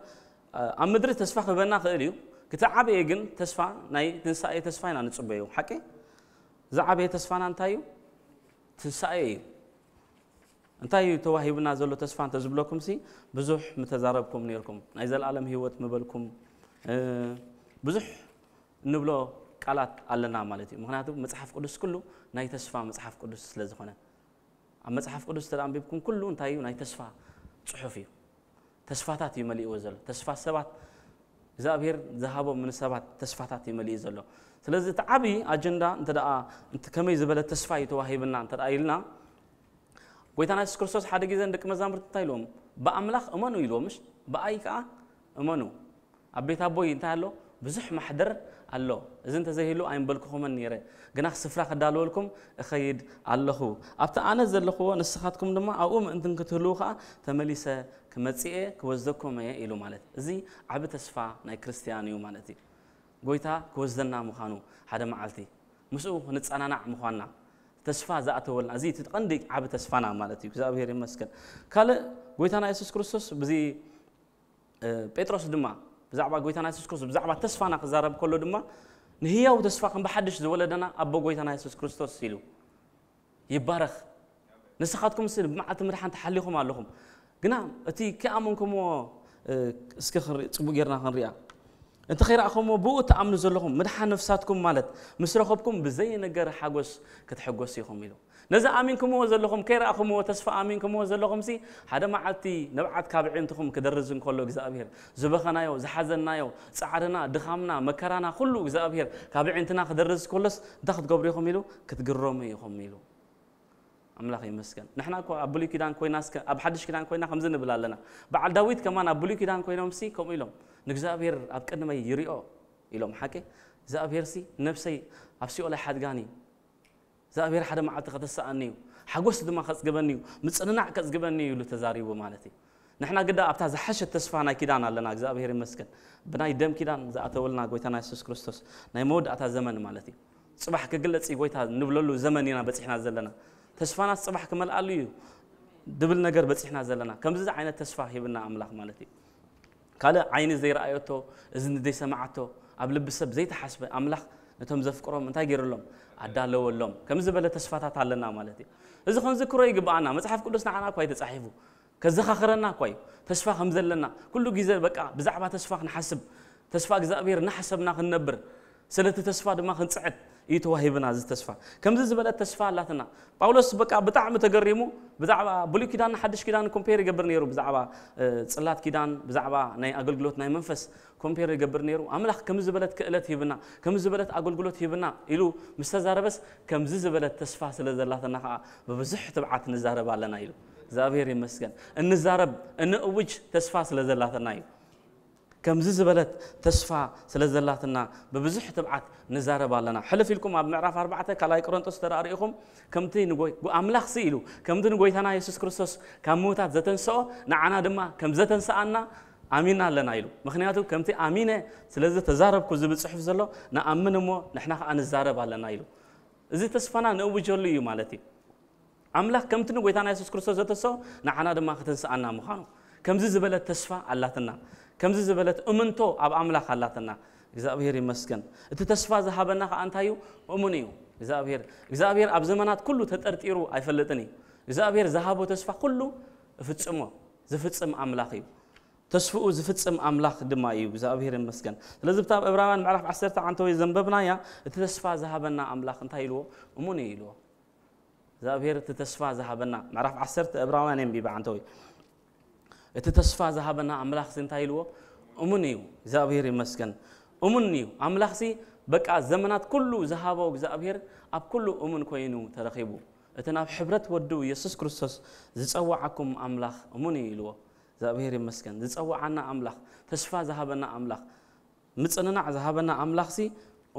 A: ኣብ ምድሪ ተስፋ ክህበና ክእል እዩ ክቲ ዓበየ ግን ተስፋ ናይ ትንሳኤ ተስፋ ኢና ንፅበዩ ሓቂ እዚ ዓበየ ተስፋና እንታይ እዩ ትንሳኤ እዩ እንታይ እዩ ተዋሂቡና ዘሎ ተስፋ እንተዝብለኩም ሲ ብዙሕ ምተዛረብኩም ነርኩም ናይ ዘለኣለም ሂወት ምበልኩም ብዙሕ እንብሎ ቃላት ኣለና ማለት እዩ ምክንያቱ መፅሓፍ ቅዱስ ኩሉ ናይ ተስፋ መፅሓፍ ቅዱስ ስለ ዝኾነ ኣብ መፅሓፍ ቅዱስ ተዳኣንቢብኩም ኩሉ እንታይ እዩ ናይ ተስፋ ፅሑፍ እዩ ተስፋታት እዩ መሊእዎ ዘሎ ተስፋ ሰባት እግዚኣብሔር ዝሃቦም ምን ሰባት ተስፋታት ይመሊእ ዘሎ ስለዚ እቲ ዓብዪ ኣጀንዳ እንተ ከመይ ዝበለ ተስፋ እዩ ተዋሂብና እንተ ኢልና قيتنا يسوع المسيح حد جيزن دك مزام برتايلوم بأملاخ أمانو يلومش بأيك آه أمانو أبيت أبوي إنت بزح محضر الله إذا أنت زهيلو أيم بلكم من نيره جناح سفرة خدالو لكم خيد الله هو أبت أنا زر لخو نسخاتكم دما أقوم أنت كتلوها تمليسة كمتسيء كوزدكم يا إلو مالت زي عبت أسفع ناي كريستيانو يوم مالتي قيتها كوزدنا مخانو هذا معلتي مسؤول نتصنع مخانا تسفى زاتول ازي تتقندي عب تسفانا مالتي اغزابير يمسكن قال غويتانا يسوس كريستوس بزي بيتروس دما بزعبا غويتانا يسوس كريستوس بزعبا تسفانا خزارب كله دما نهياو تسفى كم بحدش زولدنا ابا غويتانا يسوس كريستوس سيلو يبارخ نسخاتكم سن بمعت مرحان تحليكم مالكم قنا اتي كامنكم اسكخر تصبو غيرنا خنريا እንተኸይረእኹምዎ ብኡ ተኣምኑ ዘለኹም ምድሓን ነፍሳትኩም ማለት ምስ ረኸብኩም ብዘይነገር ሓጎስ ክትሕጎስ ኢኹም ኢሉ ነዚ ኣሚንኩምዎ ዘለኹም ከይረእኹምዎ ተስፋ ኣሚንኩምዎ ዘለኹም ሲ ሓደ መዓልቲ ነብዓት ካብ ዕንትኹም ክደርዝ እንከሎ እግዚኣብሔር ዝበኸናዮ ዝሓዘናዮ ፃዕርና ድኻምና መከራና ኩሉ እግዚኣብሔር ካብ ዕንትና ክደርዝ ከሎስ እንታይ ክትገብሩ ኢኹም ኢሉ ክትግረሙ ኢኹም ኢሉ أملاقي مسكن نحن أكو أبلي كيدان كوي ناس ك أبحدش كيدان كوي نخمزة نبلا لنا بعد داويد كمان أبلي كيدان كوي نمسي كم إلهم نجزا بير أبكر نما يري أو إلهم حكى زا سي نفسي أفسي ولا حد غاني زا بير حد ما أعتقد سأنيو حقوس دم خص جبنيو متصنع كز جبنيو لتزاري ومالتي نحن قد أبتها زحشة تصفانا كيدان لنا زا بير مسكن بناي دم كيدان زا أتولنا قويتنا يسوس كريستوس نيمود أتا زمن مالتي صباح كجلت سيقويتها نبلولو زمن ينا بس إحنا زلنا تسفانا الصباح كمل قالوا دبل نجر بتصحنا زلنا كم زد عين تسفى هبنا املاح مالتي قال عين زي رأيته إذن دي سمعته قبل بسب زي تحسب املاح نتهم زفكرهم من تاجر لهم أدالو لهم كم زد بلا تسفات علنا مالتي إذا خن ذكروا يجبعنا متحف كلنا عنا كوي تصحيفه كذا خخرنا كوي تسفى هم زلنا كله جزء بقى بزعبة تسفى نحسب تسفى جزء بير نحسبنا خنبر سلة تسفى دما خنصعد ይተዋሂብና እዚ ተስፋ ከምዚ ዝበለ ተስፋ ኣላትና ጳውሎስ በቃ ብጣዕሚ ተገሪሙ ብዛዕባ ብሉይ ኪዳን ሓድሽ ኪዳን ኮምፔር ይገብር ነይሩ ብዛዕባ ፅላት ኪዳን ብዛዕባ ናይ ኣገልግሎት ናይ መንፈስ ኮምፔር ይገብር ነይሩ ኣምላኽ ከምዚ ዝበለት ክእለት ሂብና ከምዚ ዝበለት ኣገልግሎት ሂብና ኢሉ ምስ ተዛረበስ ከምዚ ዝበለት ተስፋ ስለ ዘላትና ከዓ ብብዙሕ ትብዓት ንዛረብ ኣለና ኢሉ እግዚኣብሔር ይመስገን እንዛረብ እንእውጅ ተስፋ ስለ ዘላተና እዩ كمز زبلت تسفى سلزلاتنا ببزح تبعت نزارب لنا حلف لكم اب معرف اربعه كلا قرنطس ترى اريكم كمتي نغوي املاخ سيلو كمتي نغوي ثنا يسوع كريستوس كموت زتن سو نعنا دما كم زتن سانا امين لنا يلو مخنياتو كمتي امينه سلاز تزارب كو زب صحف زلو نامن مو نحنا ان زارب لنا يلو اذا تسفنا نوجلو يو مالتي كم كمتي نغوي ثنا يسوع كريستوس زتن سو نعنا دما ختن سانا مخانو كمز زبلت تسفى علاتنا ከምዚ ዝበለት እምንቶ ኣብ ኣምላኽ ኣላትና እግዚኣብሔር ይመስገን እቲ ተስፋ ዝሃበና ከዓ እንታይ እዩ እሙን እዩ እግዚኣብሔር እግዚኣብሔር ኣብ ዘመናት ኩሉ ተጠርጢሩ ኣይፈልጥን እዩ እግዚኣብሔር ዝሃቦ ተስፋ ኩሉ እፍፅሞ ዝፍፅም ኣምላኽ እዩ ተስፍኡ ዝፍፅም ኣምላኽ ድማ እዩ እግዚኣብሔር ይመስገን ስለዚ ብታብ ዕብራውያን ምዕራፍ 1 ዓንተ ወይ ዘንበብናያ እቲ ተስፋ ዝሃበና ኣምላኽ እንታይ ኢልዎ እሙን እዩ ኢልዎ እግዚኣብሔር እቲ ተስፋ ዝሃበና ምዕራፍ 1 ዕብራውያን የንቢባ ዓንተ ወይ እቲ ተስፋ ዝሃበና ኣምላኽ እንታይ ኢልዎ እሙን እዩ እግዚኣብሔር ይመስገን እሙን እዩ ኣምላኽሲ በቃ ዘመናት ኩሉ ዝሃቦ እግዚኣብሔር ኣብ ኩሉ እሙን ኮይኑ ተረኺቡ እቲ ናብ ሕብረት ወዱ ኢየሱስ ክርስቶስ ዝፀዋዓኩም ኣምላኽ እሙን እዩ ኢልዎ እግዚኣብሔር ይመስገን ዝፀዋዓና ኣምላኽ ተስፋ ዝሃበና ኣምላኽ ምፅንናዕ ዝሃበና ኣምላኽሲ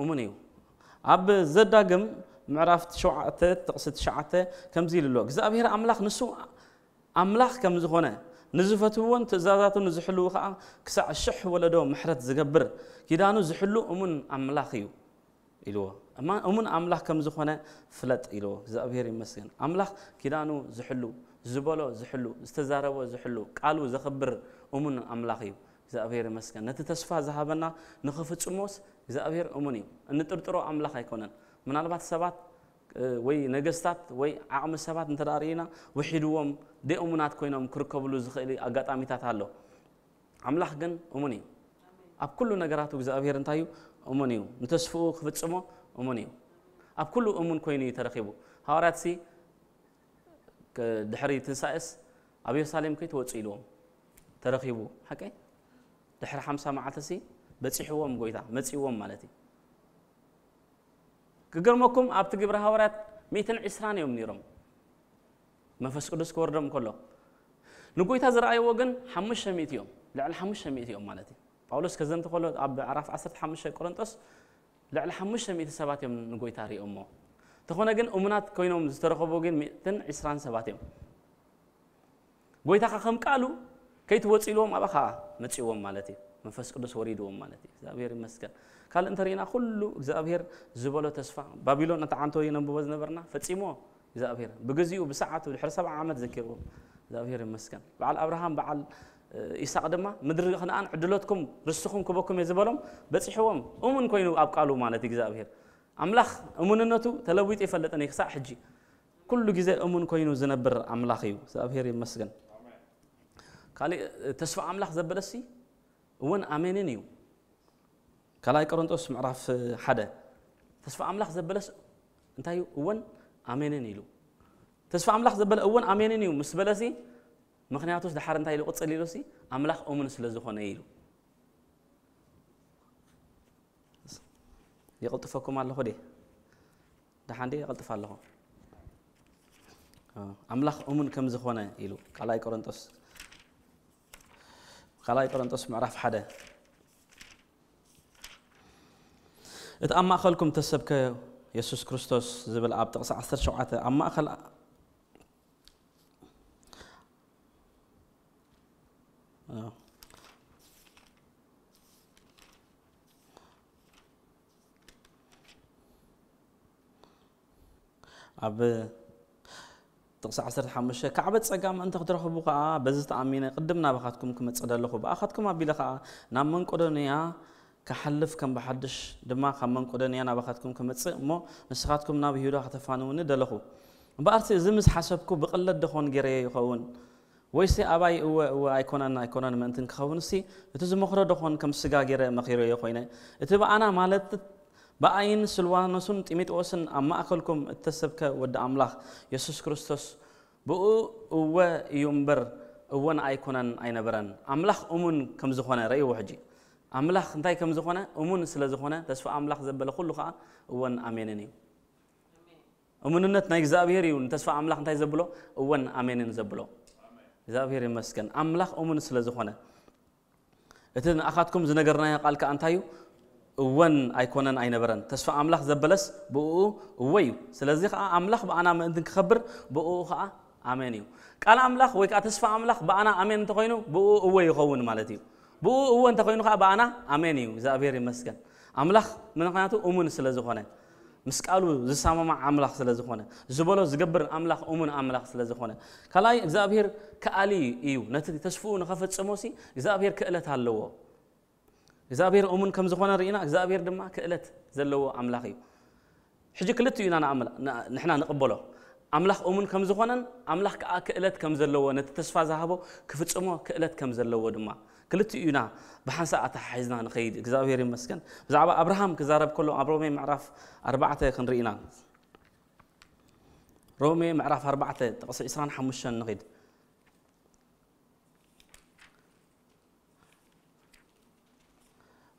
A: እሙን እዩ ኣብ ዘዳግም ምዕራፍ 7 ጥቕሲ 9 ከምዚ ኢሉ ኣሎ እግዚኣብሔር ኣምላኽ ንሱ ኣምላኽ ከም ዝኾነ نزفته ون تزاداته نزحلو خا كسع الشح ولا دو محرت زقبر كيدانو زحلو أمون املاخيو إلو أما أمون أملاخ كم زخونة فلت إلو زأبيري مسكن أملاخ كيدانو زحلو زبالو زحلو استزاربو زحلو قالو زخبر أمون أملاخي زأبيري مسكن نت تصفى ذهبنا نخفت شموس زابير أمونيو نترترو أملاخ يكونن من أربعة سبات ወይ ነገስታት ወይ ዓቕሚ ሰባት እንተዳርእና ውሒድዎም ደይ እሙናት ኮይኖም ክርከብሉ ዝኽእል ኣጋጣሚታት ኣሎ ኣምላኽ ግን እሙን እዩ ኣብ ኩሉ ነገራቱ እግዚኣብሔር እንታይ እዩ እሙን እዩ ንተስፍኡ ክፍፅሞ እሙን እዩ ኣብ ኩሉ እሙን ኮይኑ እዩ ተረኺቡ ሃዋርያት ሲ ድሕሪ ትንሳኤስ ኣብ የሩሳሌም ከይተወፅ ኢልዎም ተረኺቡ ሓቀይ ድሕሪ ሓምሳ መዓልተ ሲ በፂሕዎም ጎይታ መፂዎም ማለት እዩ كجرمكم أبت جبر هورات ميتن عسران يوم نيرم منفس قدس كوردم كله نقول هذا رأي وجن حمش ميت يوم لعل حمش ميت يوم مالتي ጳውሎስ ከዘን ተኸሎ ኣብ ዕራፍ 15 ቆሮንጦስ ልዕሊ 500 ሰባት እዮም ንጎይታ ሪኦ እሞ እንተኾነ ግን እሙናት ኮይኖም ዝተረኸቦ ግን 120 ሰባት እዮም ጎይታ ካ ከም ቃሉ ከይትወፂልዎም ኣብ ከዓ መፂዎም ማለት እዩ መንፈስ ቅዱስ ወሪድዎም ማለት እዩ እግዚአብሔር ይመስገን ካልእ እንተሪኢና ኩሉ እግዚኣብሄር ዝበሎ ተስፋ ባቢሎን ነቲ ዓንተ የነብቦ ዝነበርና ፈፂሞ እግዚኣብሄር ብግዚኡ ብሰዓቱ ድሕሪ ሰብዓ ዓመት ዘኪርዎም እግዚኣብሄር ይመስገን በዓል ኣብርሃም በዓል ኢሳቅ ድማ ምድሪ ክንኣን ዕድሎትኩም ርስኹም ክበኩም እየ ዝበሎም በፂሕዎም እሙን ኮይኑ ኣብ ቃሉ ማለት እዩ እግዚኣብሄር ኣምላኽ እሙንነቱ ተለዊጡ ይፈለጠን እዩ ክሳብ ሕጂ ኩሉ ግዜ እሙን ኮይኑ ዝነብር ኣምላኽ እዩ እግዚኣብሄር ይመስገን ካልእ ተስፋ ኣምላኽ ዘበለሲ እውን ኣሜንን እዩ كلاي كورنثوس معرف حدا تصفى أملاخ زبلس أنت هاي أون أمينين يلو تصفى أملاخ زبل أون أمينين يلو مش بلسي مخنياتوس دحر أنت هاي لقط سليلوسي أملاخ أمون سلزو يلو يقول تفكم على خدي دحندي يقول تفعل لهم أملاخ أمون كم زخونه يلو كلاي كورنثوس كلاي كورنثوس معرف حدا إت أما خلكم تسب ك يسوع كريستوس زبل أب تقص عصر شو عتة أما خل أب تقص عصر حمشة كعبة سجام أنت خد رخو بقى بزت أمينة قدمنا بخاتكم كم تصدر لخو بأخاتكم أبي لخا نامن كورونيا كحلف كم بحدش دما خمن قدن يانا بخاتكم كمتص مو نسخاتكم ناب هيودا ختفانون دلخو بارت زمز حسبكو بقلة دخون غير يخون ويسي اباي و ايكونان ايكونان منتن كخون سي اتزمخرو دخون كم سغا غير مخيرو يخوينه انا مالت بأين سلوانسون تيميت أوسن أما أكلكم التسبك ود أملاخ يسوع كريستوس بኡ እወ እዩ እምበር እወን ኣይኮነን ኣይነበረን ኣምላኽ እሙን ከም ዝኾነ ረእይዎ ሕጂ ኣምላኽ እንታይ ከም ዝኾነ እሙን ስለ ዝኾነ ተስፋ ኣምላኽ ዘበለ ኩሉ ከዓ እወን ኣሜንን እዩ እሙንነት ናይ እግዚኣብሔር እዩ ንተስፋ ኣምላኽ እንታይ ዘብሎ እወን ኣሜንን ዘብሎ እግዚኣብሔር ይመስገን ኣምላኽ እሙን ስለ ዝኾነ እቲ ንኣኻትኩም ዝነገርናዮ ቃል ከዓ እንታይ እዩ እወን ኣይኮነን ኣይነበረን ተስፋ ኣምላኽ ዘበለስ ብእኡ እወ እዩ ስለዚ ከዓ ኣምላኽ ብኣና ምእንትን ክኸብር ብእኡ ከዓ ኣሜን እዩ ቃል ኣምላኽ ወይ ከዓ ተስፋ ኣምላኽ ብኣና ኣሜን እንተኮይኑ ብእኡ እወ ይኸውን ማለት እዩ ብኡ እውን እንተኮይኑ ከዓ ብኣና ኣሜን እዩ እግዚኣብሔር ይመስገን ኣምላኽ ምክንያቱ እሙን ስለ ዝኾነ ምስ ቃሉ ዝሰማማዕ ኣምላኽ ስለ ዝኾነ ዝበሎ ዝገብር ኣምላኽ እሙን ኣምላኽ ስለ ዝኾነ ካልኣይ እግዚኣብሔር ከኣሊ እዩ ነቲ ተስፍኡ ንኸፈፅሞ ሲ እግዚኣብሔር ክእለት ኣለዎ እግዚኣብሔር እሙን ከም ዝኾነ ርኢና እግዚኣብሔር ድማ ክእለት ዘለዎ ኣምላኽ እዩ ሕጂ ክልተ እዩ ንሕና ንቕበሎ ኣምላኽ እሙን ከም ዝኾነን ኣምላኽ ከዓ ክእለት ከም ዘለዎ ነቲ ተስፋ ዝሃቦ ክፍፅሞ ክእለት ከም ዘለዎ ድማ كلتي ينا بحسا أتحيزنا نخيد اكزابير مسكن بزعبا أبراهام كزارب كله أبرومي معرف أربعة كنرينا رومي معرف أربعة تقص إسران حمشان نخيد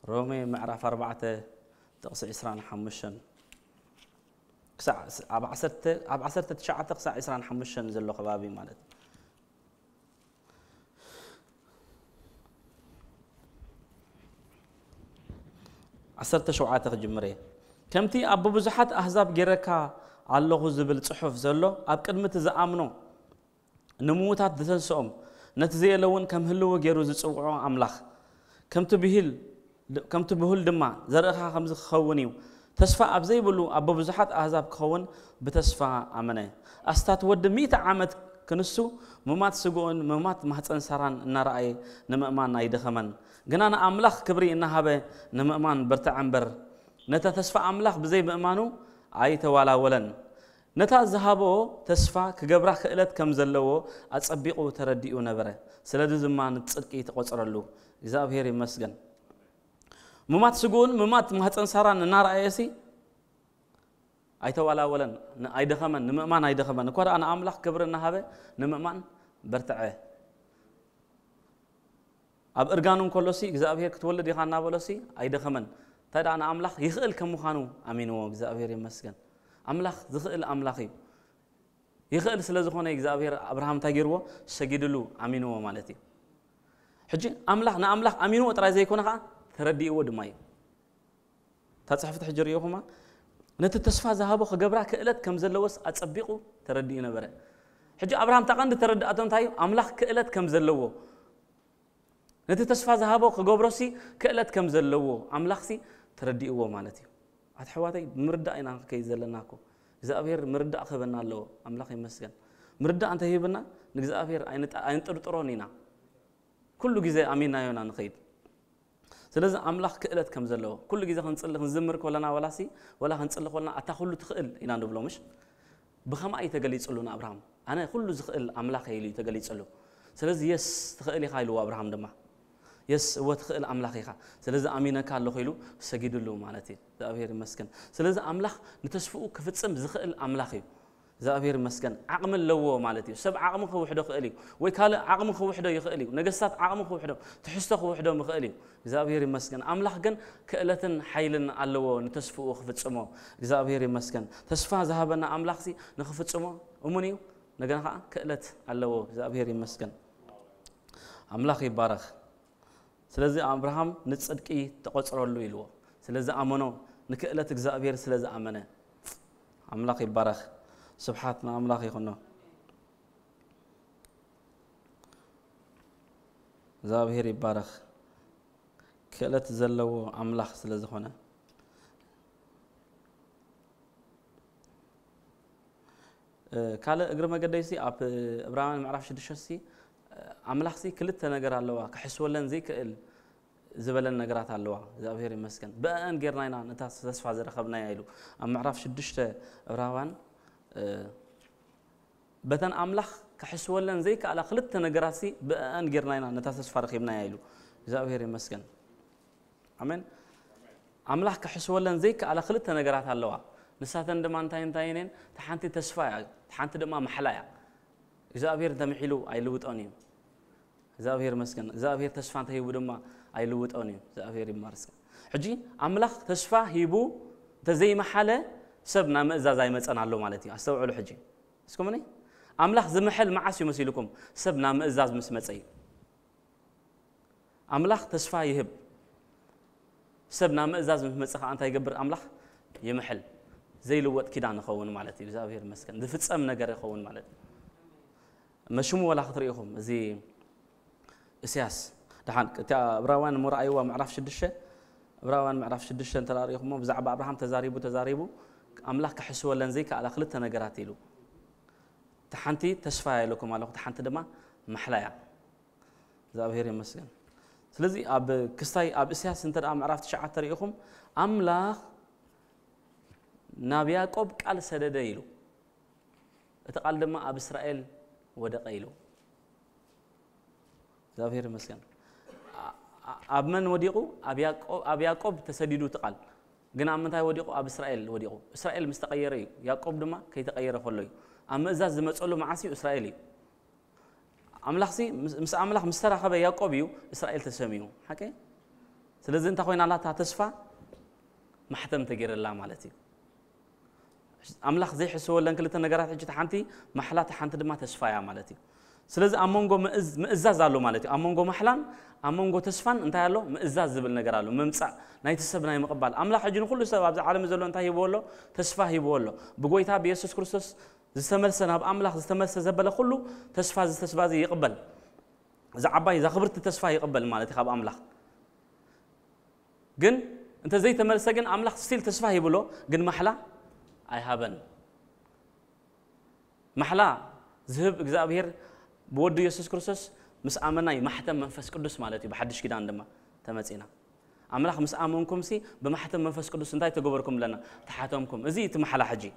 A: رومي معرف أربعة تقص إسران حمشان كسع أب عسرت تشعة تقص إسران حمشن زلوا خبابي مالت عسرت شوعات خجمري كمتي أبو بزحت أحزاب جركا على لغز بالصحف زلو أب كلمة زعمنو نموت هاد دسن سوم نتزي لون كم هلو جيروز تسوعو أملاخ كم تبهل كم تبهل دما زرقها خمس خونيو تسفى أبزي بلو أبو بزحت أحزاب خون بتسفى أمني أستات ود ميت عمد كنسو ممات سجون ممات مهتن سران نرأي نمأمان أي دخمن قنا أنا أملاخ كبري إنها به نمأمان برتعنبر نتا تسفى أملاخ بزي بإمانو عيت ولا ولن نتا زهابو تسفى كجبره كإلت كم زلوا أتصبقو ترديو نبره سلاد زمان تصدقي تقصر له إذا أبهري مسجن ممات سجون ممات مهت أنصاران النار أيسي عيت ولا ولن أيدخمن نمأمان أيدخمن نقول أنا أملاخ كبري إنها به نمأمان برتعه أب إرجانون كلوسي إذا أبيه كتولد يخانا بلوسي أيد خمن تدا أنا أملاخ يخل كم خانو أمين هو إذا أبيه مسكن أملاخ ذخل أملاخي يخل سلزخونه إذا أبيه أبراهام تاجروا سجدلو أمين هو مالتي حجي أملاخ نا أملاخ أمين هو ترى زي كنا خا تردي ود ماي حجر يوما نت التصفى ذهبه خجبرة كإلت كم زلوس أتصبقوا تردي نبره حجي أبراهام تقند ترد أتون تايو أملاخ كإلت كم زلوه نتي تشفى ذهابو كجبروسي كألت كم زلوا عملخسي تردي هو مالتي أتحواتي مرد أنا كي زلناكو إذا أبير مرد أخذنا له عملخي مسجد مرد أنت هي بنا نجزا أبير أين ت أين ترترونينا كل جزء أمين نايونا نخيد سلاز عملخ كألت كم زلوا كل جزء خنصل خنزمر كلنا ولا سي ولا خنصل خلنا أتخلو تخل إنا نبلومش بخما أي تجليت سلونا أبراهام أنا كل زخل عملخ هيلي تجليت سلو سلاز يس تخلي خايلو أبراهام دمه የስ ወትኽእል ኣምላኽ ኢኻ ስለዚ ኣሚነካ ኣለኹ ኢሉ ሰጊድሉ ማለት እዩ እግዚኣብሔር ይመስገን ስለዚ ኣምላኽ ንተስፍኡ ክፍፅም ዝኽእል ኣምላኽ እዩ እግዚኣብሔር ይመስገን ዓቕሚ ኣለዎ ማለት እዩ ሰብ ዓቕሚ ክውሕዶ ክእል እዩ ወይ ካልእ ዓቕሚ ክውሕዶ ይኽእል እዩ ነገስታት ዓቕሚ ክውሕዶ ትሕዝቶ ክውሕዶ ምኽእል እዩ እግዚኣብሔር ይመስገን ኣምላኽ ግን ክእለትን ሓይልን ኣለዎ ንተስፍኡ ክፍፅሞ እግዚኣብሔር ይመስገን ተስፋ ዝሃበና ኣምላኽ ሲ ንክፍፅሞ እሙን እዩ ነገና ከዓ ክእለት ኣለዎ እግዚኣብሔር ይመስገን ኣምላኽ ይባረኽ سلزي أبراهام نتصدقي تقصر له إلوا سلزي أمنه نكألة تجزاء سلزي أمنه عملاقي البرخ سبحانه عملاقي خنا زابيري بارخ كلا تزلوا عملاخ سلزي خنا كالا اقرما قديسي اب ابراهام المعرف شدشاسي ኣምላኽሲ ክልተ ነገር ኣለዋ ክሕስወለን ዘይክእል ዝበለን ነገራት ኣለዋ እግዚኣብሔር ይመስገን ብአን ጌርና ኢና ነታ ተስፋ ዝረኸብናያ ኢሉ ኣብ ምዕራፍ ሽዱሽተ ዕብራውያን በተን ኣምላኽ ክሕስወለን ዘይከኣላ ክልተ ነገራት ብአን ጌርና ኢና ነታ ተስፋ ረኺብናያ ኢሉ እግዚኣብሔር ይመስገን ኣሜን ኣምላኽ ክሕስወለን ዘይከኣላ ክልተ ነገራት ኣለዋ ንሳተን ድማ እንታይ እንታይ እየን እቲ ሓንቲ ተስፋ እያ እቲ ሓንቲ ድማ መሓላ እያ እግዚኣብሔር እንተምሒሉ ኣይልውጠን እዩ እግዚኣብሔር መስገን እግዚኣብሔር ተስፋ እንተሂቡ ድማ ኣይልውጠን እዩ እግዚኣብሔር ይማርስከ ሕጂ ኣምላኽ ተስፋ ሂቡ እንተዘይመሓለ ሰብ ናብ ምእዛዝ ኣይመፀን ኣሎ ማለት እዩ ኣስተውዕሉ ሕጂ እስኩምኒ ኣምላኽ ዝምሐል መዓስ እዩ መሲልኩም ሰብ ናብ ምእዛዝ ምስ መፀ እዩ ኣምላኽ ተስፋ ይህብ ሰብ ናብ ምእዛዝ ምስ መፀ ከዓ እንታይ ይገብር ኣምላኽ ይምሕል ዘይልወጥ ኪዳን ይኸውን ማለት እዩ እግዚኣብሔር መስገን ዝፍፀም ነገር ይኸውን ማለት እዩ መሽሙ ወላ ክትሪኢኹም እዚ እስያስ ድሓን እቲ ዕብራውያን ምርኣይዋ ምዕራፍ 6 ዕብራውያን ምዕራፍ 6 እንተራሪኹሞ ብዛዕባ ኣብርሃም ተዛሪቡ ተዛሪቡ ኣምላኽ ክሕስወለን ዘይከኣላ ክልተ ነገራት ኢሉ እቲ ሓንቲ ተስፋ የለኩም ኣለኹ እቲ ሓንቲ ድማ ማሕላ እያ እግዚኣብሄር ይመስገን ስለዚ ኣብ ክስታይ ኣብ እስያስ እንተ ምዕራፍ ትሽዓተ ርኢኹም ኣምላኽ ናብ ያዕቆብ ቃል ሰደደ ኢሉ እቲ ቃል ድማ ኣብ እስራኤል ወደቀ ኢሉ እግዚአብሔር ይመስገን ኣብ መን ወዲቑ ኣብ ያዕቆብ ተሰዲዱ ትቓል ግን ኣብ ምንታይ ወዲቑ ኣብ እስራኤል ወዲቑ እስራኤል ምስ ተቐየረ እዩ ያዕቆብ ድማ ከይተቐየረ ከሎ እዩ ኣብ ምእዛዝ ዝመፀሉ መዓስዩ እስራኤል እዩ ኣምላኽሲ ምስ ኣምላኽ ምስ ተራኸበ ያዕቆብ እዩ እስራኤል ተሰሚዑ ሓቂ ስለዚ እንታይ ኮይናላ እታ ተስፋ ማሕተም ተገይረላ ማለት እዩ ኣምላኽ ዘይሕስበለን ክልተ ነገራት ሕጂ ሓንቲ ማሕላ ሓንቲ ድማ ተስፋ እያ ማለት እዩ سلزي أمونغو مئز مئزاز ألو مالتي أمونغو محلان أمونغو تسفن انتهى له مئزاز زبل نجر ألو ممتع نايتسب ناي مقبل أملا حجنا كل سبب عالم زلو انتهى يبولو تسفى يبولو بقويتها بيسوس كريستوس زتملسى ناب أملاح زتملسى زبل كله تسفى زتسفى زي يقبل إذا عباي إذا خبرت تسفى يقبل مالتي خاب أملا جن أنت زي تمر سجن أملا ستيل تسفى يبولو جن محلا أي هابن محلا زهب إجزاء أبهر بود يسوس كرسوس مس آمنا يمحتم منفس كدوس مالتي بحدش كده عندما تمسينا أملاخ مس آمنكم سي بمحتم منفس كدوس انتاي تقبركم لنا تحتمكم ازي تمحلا حجي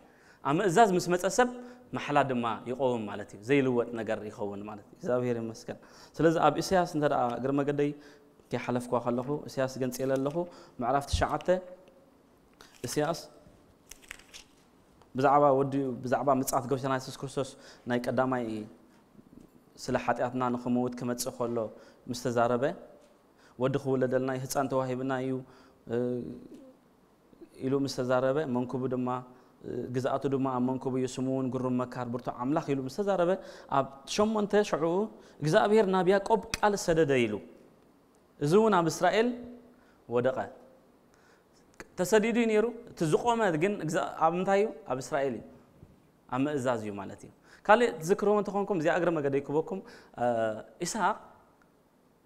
A: أما إزاز مس متأسب محلا دما يقوم مالتي زي لوت نجر يخون مالتي زابير مسكن سلز أب إسياس انت قرما قدي كي حلف كوا خلخو إسياس جنس إلى له معرفة شعته إسياس بزعبا ودي بزعبا مصعات جوشنا يسوس كرسوس نايك قدامي ስለ ሓጢአትና ንክመውት ክመፅእ ከሎ ምስ ተዛረበ ወዲ ክውለደልና ህፃን ተዋሂብና እዩ ኢሉ ምስ ተዛረበ መንኩቡ ድማ ግዛኣቱ ድማ ኣብ መንኩቡ እዩ ስሙ እውን ጉሩም መካር ብርቱዕ ኣምላኽ ኢሉ ምስ ተዛረበ ኣብ ሸሞንተ ሽዑኡ እግዚኣብሔር ናብ ያዕቆብ ቃል ሰደደ ኢሉ እዚ እውን ኣብ እስራኤል ወደቐ ተሰዲዱ እዩ ነይሩ እቲ ዝቆመ ግን ኣብ እንታይ እዩ ኣብ እስራኤል እዩ ኣብ ምእዛዝ እዩ ማለት እዩ خلي تذكروا من تخونكم زي أقرب ما قد يكبوكم إسحاق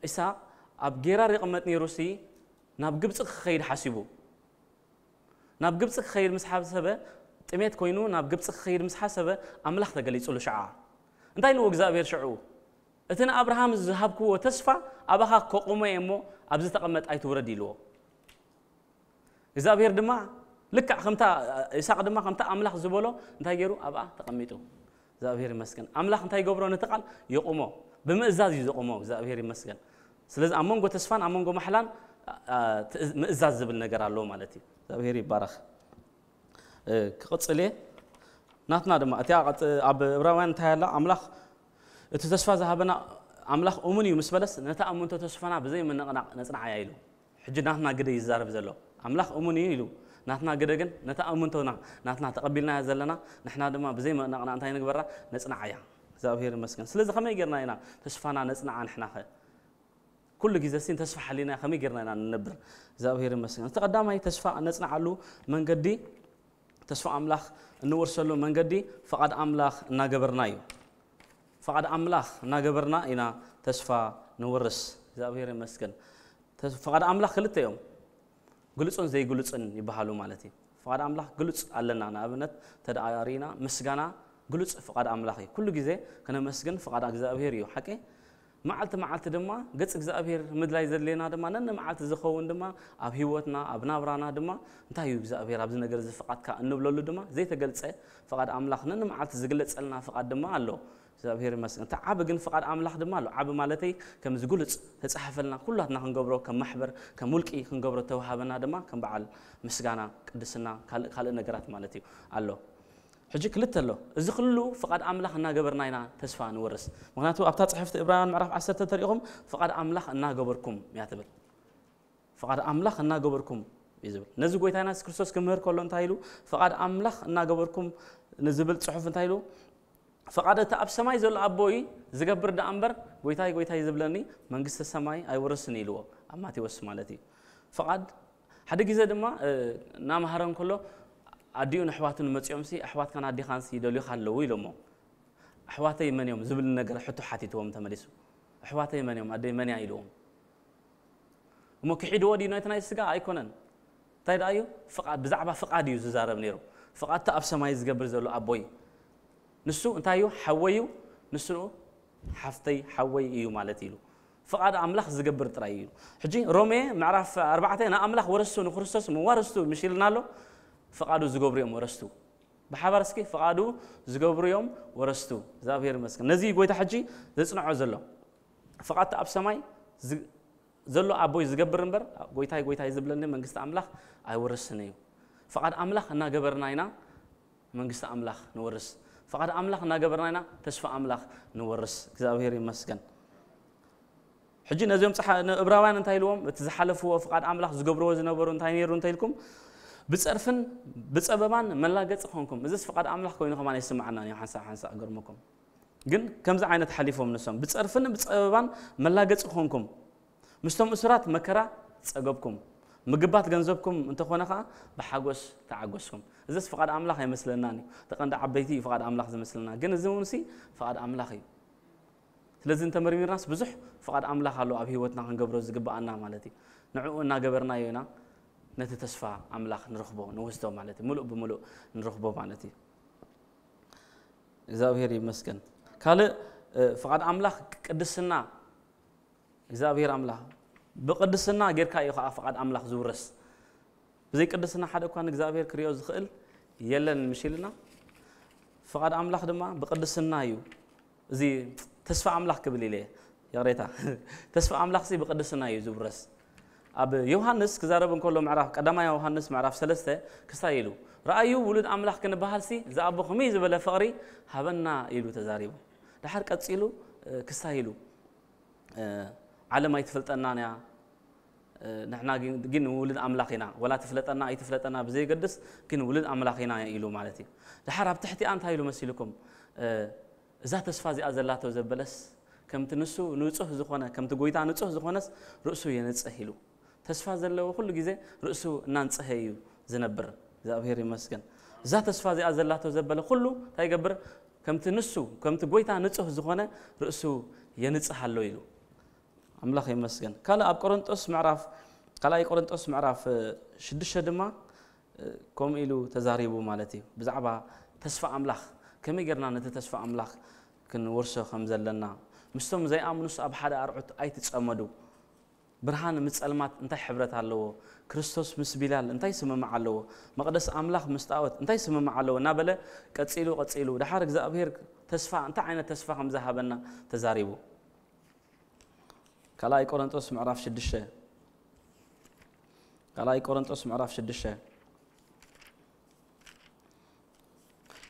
A: إسحاق أب جيرا رقمتني روسي ناب جبت خير حسيبو ناب جبت خير مسحاب سبة تميت كوينو ناب جبت خير مسحاب سبة أملاخ تقلي تقول شعاع أنت إنه وجزاء بير شعو أتنا أبراهام ذهب كو وتصفى أبها كقوم يمو أبز تقمت أي توردي له إذا بير دماغ لك خمتا إسحاق دماغ خمتا أملاخ زبولو أنت يرو أبا تقمتو እግዚኣብሔር ይመስገን ኣምላኽ እንታይ ይገብሮ ነቲ ቃል የቑሞ ብምእዛዝ እዩ ዘቑሞ እግዚኣብሔር ይመስገን ስለዚ ኣብ መንጎ ተስፋን ኣብ መንጎ ማሕላን ምእዛዝ ዝብል ነገር ኣለዎ ማለት እዩ እግዚኣብሔር ይባረኽ ክቕፅል እየ ናትና ድማ እቲ ኣብ ዕብራውያን እንታይ ኣላ ኣምላኽ እቲ ተስፋ ዝሃበና ኣምላኽ እሙን እዩ ምስ በለስ ነቲ ኣመንቶ ተስፋና ብዘይምንቕናቕ ነፅናዓያ ኢሉ ሕጂ ናትና ግደ ይዛረብ ዘሎ ኣምላኽ እሙን እዩ ኢሉ نحن قدرجن نتا أمنتونا ناتنا تقبلنا زلنا نحنا دما بزي ما نقنا أنت هنا برا نصنع عيا زاوير المسكن سلز خمي جرنا هنا تشفانا نصنع عن حنا كل جزء سين تشفى حلينا خمي جرنا هنا نبر زاوير المسكن تقدام هي تشفى نصنع له من قدي تشفى أملاخ نور سلو من قدي فقد أملاخ نجبرنايو فقد أملاخ نجبرنا هنا تشفى نورس زاوير المسكن فقد أملاخ خلته يوم قلصون زي قلصن يبهالو مالتي فقد أملاح قلص علنا نابنت تدعيارينا مسجنا قلص فقد أملاحي كل جزء كنا مسجن فقد أجزاء يو حكي معلت معلت دما قلص أجزاء بير مدلاي زلنا دما نن معلت زخون دما أب هيوتنا أب نابرانا دما أنت هيو أجزاء بير أبز نجر فقد كأنه بلولو دما زي تقلص فقد أملاح نن معلت زقلص لنا فقد دما الله እግዚኣብሔር ይመስገን እቲ ዓብ ግን ፍቓድ ኣምላኽ ድማ ኣሎ ዓብ ማለተይ ከም ዝግልፅ ተፃሓፈልና ኩላትና ክንገብሮ ከም ማሕበር ከም ውልቂ ክንገብሮ ተዋሃበና ድማ ከም በዓል ምስጋና ቅድስና ካልእ ነገራት ማለት እዩ ኣሎ ሕጂ ክልተ ኣሎ እዚ ክሉ ፍቓድ ኣምላኽ እናገበርና ኢና ተስፋ ንወርስ ምክንያቱ ኣብታ ፅሕፍቲ ዕብራውያን ምዕራፍ 10 ተሪኢኹም ፍቓድ ኣምላኽ እናገበርኩም እያ ትብል ፍቓድ ኣምላኽ እናገበርኩም እዩ ዝብል ነዚ ጎይታና ክርስቶስ ክምህር ከሎ እንታይ ኢሉ ፍቓድ ኣምላኽ እናገበርኩም ንዝብል ፅሑፍ እንታይ ኢሉ فقدت أب سماي زل أبوي زجبر دامبر أمبر قويتاي زبلني من قصة سماي أي ورسني لو أما توس مالتي فقد حد جزء ما نام هرم كله أديون أحواتن متيومسي أحوات كان أدي خانسي دولي خلوي لهم أحواتي من يوم زبل النجار حتى حتي توم تملسو أحواتي من يوم أدي من يعيلهم وما كحيد ودي نايتنا يسقى أيكونن تايد أيو فقد بزعبة فقد يوز زارب نيرو فقد تأب سماي زجبر زل أبوي نسو انتايو حويو نسو حفتي حوي ايو مالتي له فقاد املخ زغبر ترايو حجي رومي معرف أربعة انا املخ ورستو نخرستس مو ورستو مشيلنا له فقادو زغبر يوم ورستو بحبرسكي فقادو زغبر يوم ورستو زابير مسك نزي غويتا حجي زصنع زلو فقادت اب سماي زلو ابوي زغبر نبر غويتا غويتا زبلن منغست املخ اي ورسنيو فقاد املخ انا غبرنا منغست املخ نورس فقد أملاك نجبرنا تشفى أملاك نورس كذابهير مسكن حجي نزيوم صح إبراهيم انتهي تزحلف هو فقد أملاك زقبرو زنبرو انتهي نيرو انتهي لكم بتصرفن بتصببان ملاقة خونكم إذا فقد أملاخ كوينو خمان يسمعنا يا حنسا حنسا أقرمكم ግን ከምዚ ዓይነት ሓሊፎም ንሶም ብፀርፍን ብፀበባን መላገፂ ኾንኩም مستم أسرات مكره ፀገብኩም ምግባት ገንዘብኩም እንተኾነ ከዓ ብሓጎስ ተዓጎስኩም እዚስ ፍቓድ ኣምላኽ ኣይመስለናን እዩ ተቐንዲ ዓበይቲ እዩ ፍቓድ ኣምላኽ ዝመስለና ግን እዚ እውን ፍቓድ ኣምላኽ እዩ ስለዚ እንተመርሚርናስ ብዙሕ ፍቓድ ኣምላኽ ኣለዎ ኣብ ሂወትና ክንገብሮ ዝግባኣና ማለት እዩ ንዕኡ እናገበርናዮ ኢና ነቲ ተስፋ ኣምላኽ ንረኽቦ ንወስዶ ማለት እዩ ሙሉእ ብምሉእ ንረኽቦ ማለት እዩ እግዚኣብሔር ይመስገን ካልእ ፍቓድ ኣምላኽ ቅድስና እግዚኣብሔር ኣምላኽ ብቅድስና ጌርካ እዩ ከዓ ፍቓድ ኣምላኽ ዝውርስ ብዘይ ቅድስና ሓደ እኳ ንእግዚኣብሔር ክሪዮ ዝኽእል የለን ምሽ ኢልና ፍቓድ ኣምላኽ ድማ ብቅድስና እዩ እዚ ተስፋ ኣምላኽ ክብል ኢለ የቕሬታ ተስፋ ኣምላኽ ሲ ብቅድስና እዩ ዝውረስ ኣብ ዮሃንስ ክዛረብ እንከሎ ምዕራፍ ቀዳማይ ዮሃንስ ምዕራፍ ሰለስተ ክስታይ ኢሉ ረኣዩ ውሉድ ኣምላኽ ክንበሃል ሲ ዝኣቦ ከመይ ዝበለ ፍቕሪ ሃበና ኢሉ ተዛሪቡ ድሓር ቀፂሉ ክስታይ ኢሉ عالم ما يتفلتنا نيا نحنا جن ولد أملاقنا ولا تفلتنا أي تفلتنا بزي قدس كن ولد أملاقنا يا إيلو مالتي الحرب تحتي أنت هاي لو مسيلكم ذات أسفازي أزلات وزبلس كم تنسو نوتسه زخونا كم تقويت عن نوتسه زخونس رؤسو ينتسه إيلو تسفا زل وكل جزء رؤسو نانتسه إيلو زنبر زابير يمسكن ذات أسفازي أزلات وزبلس كله تاي قبر كم تنسو كم تقويت عن نوتسه زخونا رؤسو ينتسه إيلو ኣምላኽ ይመስገን ካልእ ኣብ ቆሮንጦስ ምዕራፍ ካልኣይ ቆሮንጦስ ምዕራፍ ሽዱሽተ ድማ ከምኡ ኢሉ ተዛሪቡ ማለት እዩ ብዛዕባ ተስፋ ኣምላኽ ከመይ ጌርና ነቲ ተስፋ ኣምላኽ ክንወርሶ ከም ዘለና ምስቶም ዘይኣምኑስ ኣብ ሓደ ኣርዑት ኣይትፀመዱ ብርሃን ምስ ፀልማት እንታይ ሕብረት ኣለዎ ክርስቶስ ምስ ቢላል እንታይ ስምምዕ ኣለዎ መቕደስ ኣምላኽ ምስ ጣወት እንታይ ስምምዕ ኣለዎ እናበለ ቀፂሉ ቀፂሉ ድሓር እግዚኣብሄር ተስፋ እንታይ ዓይነት ተስፋ ከም ዝሃበና ተዛሪቡ كلاي كورنتوس معرف شدشة كلاي كورنتوس معرف شدشة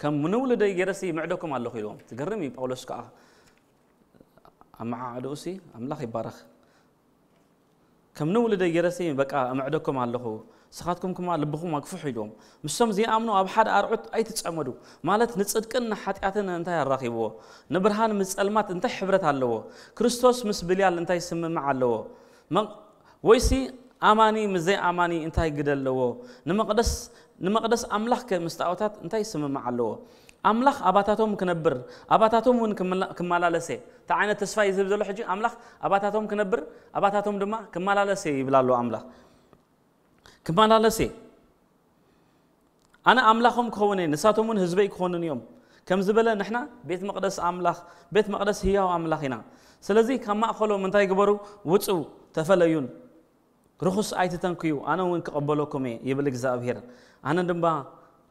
A: كم من ولد أي جرسي معدكم على خيره تجرمي بولس كا أم عادوسي أم لخي بارخ كم من ولد أي جرسي بقى معدكم على خيره ንስኻትኩም ድማ ልብኹም ኣግፍሑ ኢልዎም ምሶም ዘይኣምኑ ኣብ ሓደ ኣርዑት ኣይትፀመዱ ማለት ንፅድቅን ንሓጢኣትን እንታይ ኣራኺብዎ ንብርሃን ምስ ፀልማት እንታይ ሕብረት ኣለዎ ክርስቶስ ምስ ብልያል እንታይ ስምምዕ ኣለዎ ወይሲ ኣማኒ ምስ ዘይኣማኒ እንታይ ግደ ኣለዎ ንመቕደስ ኣምላኽ ከ ምስ ጣዖታት እንታይ ስምምዕ ኣለዎ ኣምላኽ ኣባታቶም ክነብር ኣባታቶም እውን ክመላለሰ እቲ ዓይነት ተስፋ እዩ ዝህብ ዘሎ ሕጂ ኣምላኽ ኣባታቶም ክነብር ኣባታቶም ድማ ክመላለሰ ይብላ ኣሎ ኣምላኽ كمان على سي أنا أملاخهم كونين نساتهم هزبي كونين يوم كم زبلة نحنا بيت مقدس أملاخ بيت مقدس هي أو أملاخنا سلزي كم أخلو من تاي قبرو وتسو تفليون رخص أي تنكيو أنا وين كقبلكم يبلغ زابير أنا دم با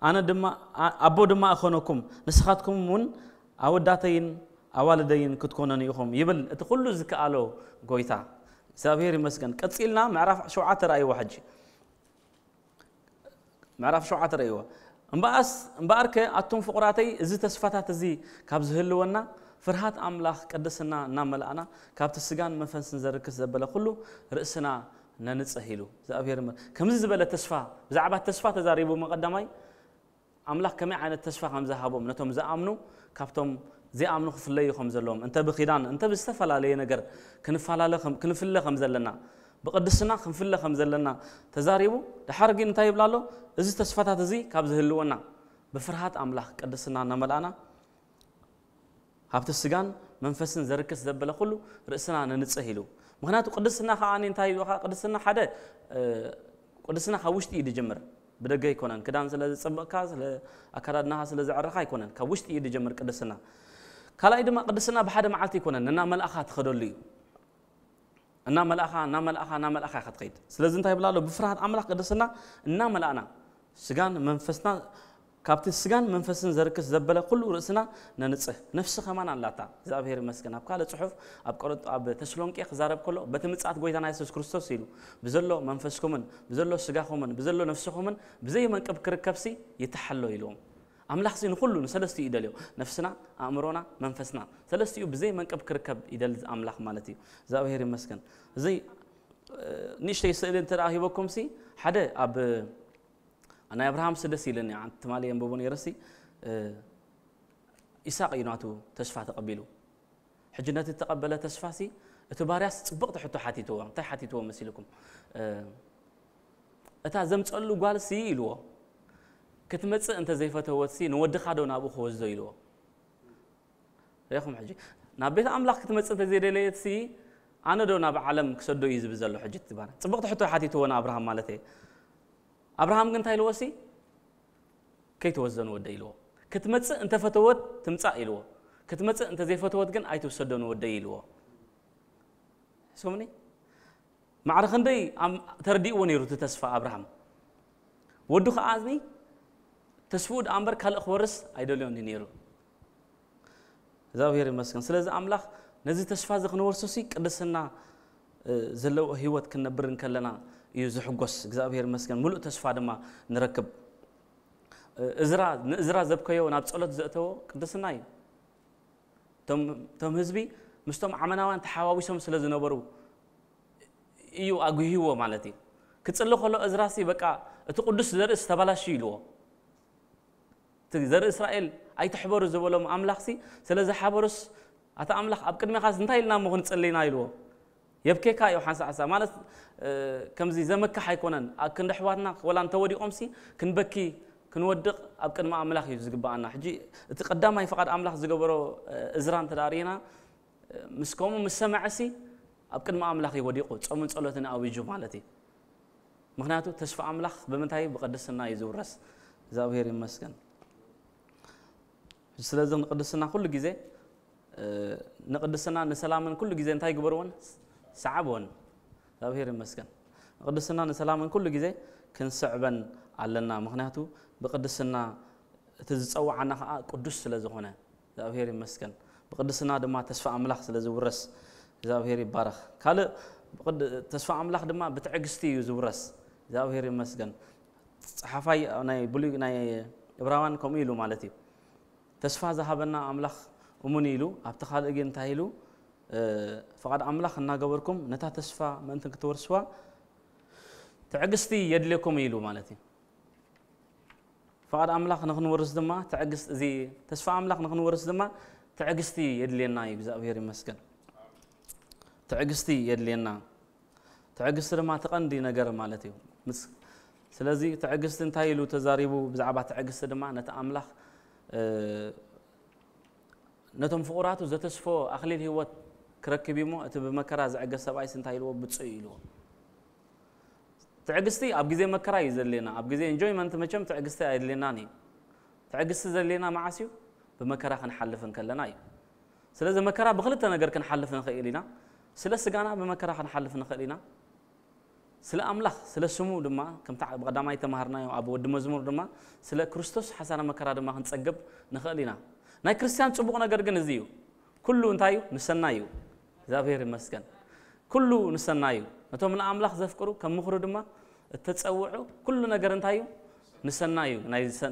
A: أنا دما أبو دما أخونكم نسخاتكم من أو أوداتين أوالدين كتكونن يخم يبل تقولوا زكالو قويتا زابير مسكن كتسيلنا معرف شو عتر أي واحد معرف شو عطر أيوة مبأس مبارك أتون فقراتي زي تصفاتات زي كابز هلونا فرهات أملاخ قدسنا نعمل أنا كاب تسجان مفنس زرك زبلا كله رأسنا ننتسهيلو زابير مر كم زبلا تصفى زعبة تصفى تزاريبو مقدماي أملاخ كم عن التصفى خمسة هابو منتهم زأمنو كابتم زي أمنو خفلي خمسة لهم أنت بخيران أنت بستفلا لي نجر كنفلا لخم كنفلا خمسة لنا بقدسنا خنفله خمزة لنا تزاريبو تحرقين طيب لالو إذا تشفتها تزي كابز هلونا بفرحات أملاك قدسنا نملانا هابت السجان منفسن زركس زبلة كله رأسنا ننتسهيلو مهناتو قدسنا خاني انتهي قدسنا حدا اه قدسنا خوشتي يدي جمر بدقة يكونن كدان سلا سبكا سلا أكرد نها سلا زعرخا يكونن كوشتي يدي جمر قدسنا كلا إذا ما قدسنا بحد معلتي يكونن ننا ملأخات خدولي እናመላእኻ እናመላእኻ እናመላእኻ ኢኻ ትኸይድ ስለዚ እንታይ ይብላ ኣሎ ብፍርሃት ኣምላኽ ቅድስና እናመላእና ስጋን መንፈስና ካብቲ ስጋን መንፈስን ዘርክስ ዘበለ ኩሉ ርእስና ነንፅህ ነፍሲ ከማን ኣላታ እግዚኣብሔር ይመስገን ኣብ ካልእ ፅሑፍ ኣብ ተስሎንቄ ክዛረብ ከሎ በቲ ምፅኣት ጎይታና የሱስ ክርስቶስ ኢሉ ብዘሎ መንፈስኩምን ብዘሎ ስጋኹምን ብዘሎ ነፍስኹምን ብዘይመንቅብ ክርከብሲ ይተሓሎ ኢልዎም ኣምላኽ እዚ ንኩሉ ንሰለስቲኡ ይደልዮ ነፍስና ኣእምሮና መንፈስና ሰለስቲኡ ብዘይ መንቀብ ክርከብ ይደሊ ኣምላኽ ማለት እዩ እግዚኣብሄር ይመስገን እዚ ንእሽተይ ስእሊ እንተ ደኣ ሂበኩምሲ ሓደ ኣብ ናይ ኣብርሃም ስደስ ኢለኒ ትማሊ የንበቦ ነይረሲ ይስቅ እዩ ናቱ ተስፋ ተቐቢሉ ሕጂ ነቲ ተቐበለ ተስፋሲ እቲ ባርያስ ፅብቕቲ ሕቶ ሓቲትዎ እንታይ ሓቲትዎ መሲልኩም እታ ዘምፀሉ ጓልሲ ኢልዎ ክትመፅእ እንተ ዘይፈተወትሲ ንወድኻ ዶ ናብኡ ክወስዶ ኢልዎ ሪኹም ሕጂ ናብ ቤተ ኣምላኽ ክትመፅእ እንተ ዘይደለየትሲ ኣነ ዶ ናብ ዓለም ክሰዶ እዩ ዝብል ዘሎ ሕጂ ትባና ፅቡቕቲ ሕቶ ሓቲትዎ ኣብርሃም ማለት እየ ኣብርሃም ግን እንታይ ኢልዎሲ ከይተወስዶ ንወደ ኢልዎ ክትመፅእ እንተፈተወት ትምፃእ ኢልዎ ክትመፅእ እንተዘይፈተወት ግን ኣይትውሰዶ ንወደ ኢልዎ ስምኒ ማዕረ ክንደይ ተርዲእዎ ነይሩ እቲ ተስፋ ኣብርሃም ወዱ ከዓ እኒ ተስፉ ድኣምበር ካልእ ክወርስ ኣይደልዮን ነይሩ እግዚኣብሔር ይመስገን ስለዚ ኣምላኽ ነዚ ተስፋ እዚ ክንወርሶ ሲ ቅድስና ዘለዎ ሂወት ክንነብር ከለና እዩ ዝሕጎስ እግዚኣብሔር መስገን ሙሉእ ተስፋ ድማ ንረክብ እዝራ ንእዝራ ዘብከዮ ናብ ፀሎት ዘእተዎ ቅድስና እዩ እቶም ህዝቢ ምስቶም ዓመናውያን ተሓዋዊሶም ስለ ዝነበሩ እዩ ኣጉሂዎ ማለት እዩ ክፅሊ ከሎ እዝራሲ በቃ እቲ ቅዱስ ዘርኢ ዝተባላሽ ኢልዎ ዘርኢ እስራኤል ኣይትሕበሩ ዝበሎም ኣምላኽሲ ስለ ዝሓበሩስ ኣታ ኣምላኽ ኣብ ቅድሚኻስ እንታይ ኢልና ሞ ክንፀልይና ኢልዎ የብኬካ ዮሓንስ ዓሳ ማለት ከምዚ ዘመካሕ ኣይኮነን ኣብ ክንዲ ኣሕዋትና ወላ እንተወዲቖምሲ ክንበኪ ክንወድቕ ኣብ ቅድሚ ኣምላኽ እዩ ዝግባአና ሕጂ እቲ ቀዳማይ ፈቓድ ኣምላኽ ዝገበሮ እዝራ እንተዳርየና ምስ ከምኡ ምስ ሰምዐሲ ኣብ ቅድሚ ኣምላኽ ይወዲቑ ጾምን ጸሎትን ኣብጁ ማለት እዩ ምክንያቱ ተስፋ ኣምላኽ ብምንታይ ብቅድስና እዩ ዝውረስ እግዚኣብሔር ይመስገን سلازم نقدسنا كل جزء نقدسنا نسلام كل جزء انتهي قبرون سعبون ظاهر المسكن نقدسنا نسلام كل جزء كن صعبا علىنا مهناتو بقدسنا تزوع عنا قدس سلازم هنا ظاهر المسكن بقدسنا دما تسفى أملاح سلازم ورس ظاهر بارخ قال بقد تسفى أملاح دما بتعجستي يزورس ظاهر المسكن حفاي ناي بلي ناي إبراهيم كميلو مالتي ተስፋ ዝሃበና ኣምላኽ እሙን ኢሉ ኣብቲ ካልእ ግን እንታይ ኢሉ ፍቓድ ኣምላኽ እናገበርኩም ነታ ተስፋ ምእንትን ክትወርስዋ ትዕግስቲ የድልየኩም ኢሉ ማለት እዩ ፍቓድ ኣምላኽ ንክንወርስ ድማ እዚ ተስፋ ኣምላኽ ንክንወርስ ድማ ትዕግስቲ የድልየና እዩ እግዚኣብሔር ይመስገን ትዕግስቲ የድልየና ትዕግስቲ ድማ ተቐንዲ ነገር ማለት እዩ ስለዚ ትዕግስቲ እንታይ ኢሉ ተዛሪቡ ብዛዕባ ትዕግስቲ ድማ ነቲ ኣምላኽ نتم فقرات وزت سفو أخليل هو كركبي مو أتبي مكرا زعج السبع سنتا يلو بتصيلو تعجستي أبجزي مكرا يزلينا أبجزي إنجوي ما أنت ما كم تعجستي أيدليناني تعجستي زلينا معاسيو بمكرا خنحلف نكلنا أي سلسة مكرا بخلت أنا جر كنحلف نخيلنا سلسة جانا بمكرا خنحلف نخيلنا ስለ ኣምላኽ ስለ ስሙ ድማ ከምቲ ብቀዳማይ ተማሃርናዮ ኣብ ወዲ መዝሙር ድማ ስለ ክርስቶስ ሓሳና መከራ ድማ ክንፀገብ ንኽእል ኢና ናይ ክርስቲያን ፅቡቕ ነገር ግን እዚ እዩ ኩሉ እንታይ እዩ ንሰና እዩ እግዚኣብሔር ይመስገን ኩሉ ንሰና እዩ ነቶም ንኣምላኽ ዘፍቅሩ ከም ምኽሩ ድማ እተፀውዑ ኩሉ ነገር እንታይ እዩ ንሰና እዩ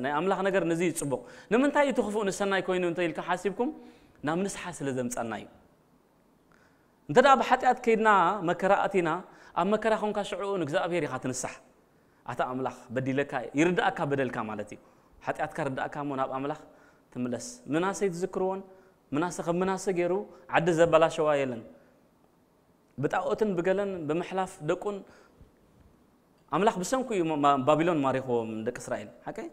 A: ናይ ኣምላኽ ነገር ንዚ ፅቡቕ ንምንታይ እዩ ትኽፉእ ንሰናይ ኮይኑ እንተኢልካ ሓሲብኩም ናብ ንስሓ ስለ ዘምፀና እዩ እንተ ደኣ ብሓጢኣት ከይድና መከራ ኣቲና ኣብ መከራ ኮንካ ሽዑኡ ንእግዚኣብሔር ኢኻ ትንሳሕ ኣታ ኣምላኽ በዲለካ ይርዳእካ በደልካ ማለት እዩ ሓጢኣትካ ርዳእካ ሞ ናብ ኣምላኽ ትምለስ ምናሰይ ትዝክርዎን ምናሰ ከም ምናሰ ገይሩ ዓዲ ዘበላሸዋ የለን ብጣዖትን ብገለን ብምሕላፍ ደቁን ኣምላኽ ብሰንኩ እዩ ባቢሎን ማሪኽዎም ደቂ እስራኤል ሓቀይ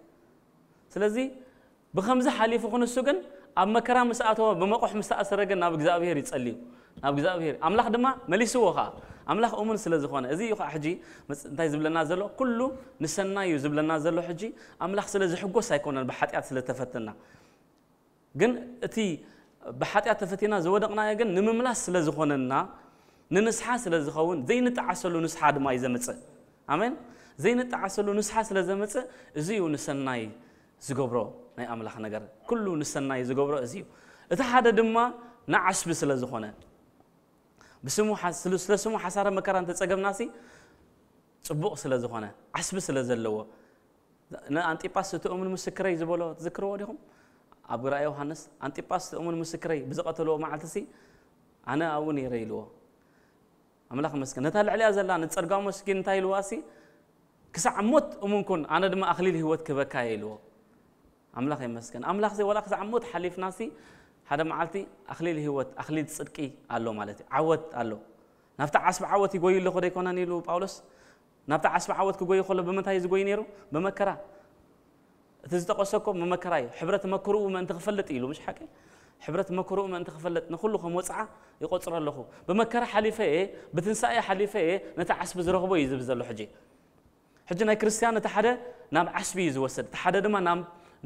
A: ስለዚ ብከምዚ ሓሊፉ ክንሱ ግን ኣብ መከራ ምስኣተወ ብመቑሕ ምስኣሰረ ግን ናብ እግዚኣብሔር ይጸልዩ ናብ እግዚኣብሔር ኣምላኽ ድማ መሊስዎ ከዓ أملاح أمون سلا زخوانا أزي يخا حجي مس أنت يزبل النازلو كله نسنا يزبل النازلو حجي أملاح سلا زحقو سايكون البحات يات سلا تفتنا جن أتي بحات يات تفتنا زودقنا يا جن نمملاح سلا زخوانا ننسحى سلا زخوان زين تعسلو نسحى دما يزمت آمين زين تعسلو نسحى سلا زمت زيو نسنا يزقبرو ناي أملاح نجار كله نسنا يزقبرو أزيو إذا حدا دما نعس بسلا زخوانا بسمو سل سمو حسارة مكران تتسجمنا سي صبوق سل زخانة عسب سل زلوا أنتيباس تؤمن مسكري زبلوا تذكروا لهم أبو رأي يوحناس أنتيباس تؤمن مسكري بزقتلوا معلتسي أنا أوني ريلوا أملاك مسكين نتال عليها زلا تسرقوا مسكين تايل واسي كسع موت أمونكن أنا دم أخلي الهوت كبكايلوا أملاك مسكين أملاك زي ولا كسع موت حليف ناسي ሓደ መዓልቲ ኣኽሊል ህይወት ኣኽሊል ፅድቂ ኣሎ ማለት እዩ ዓወት ኣሎ ናብቲ ዓስቢ ዓወት ይጎይ ኣለኹ ደይኮነን ኢሉ ጳውሎስ ናብቲ ዓስቢ ዓወት ክጎይ ከሎ ብምንታይ ዝጎይ ነይሩ ብመከራ እቲ ዝተቆሰኮ ብመከራ እዩ ሕብረት መክርኡ ምእንቲ ክፈልጥ ኢሉ ምሽ ሓቂ ሕብረት መክርኡ ምእንቲ ክፈልጥ ንኩልኹም ወፅዓ ይቆፅሮ ኣለኹ ብመከራ ሓሊፈ እየ ብትንሳኤ ሓሊፈ እየ ነቲ ዓስቢ ዝረኽቦ እዩ ዝብል ዘሎ ሕጂ ሕጂ ናይ ክርስትያን እቲ ሓደ ናብ ዓስቢ እዩ ዝወስድ እቲ ሓደ ድማ ናብ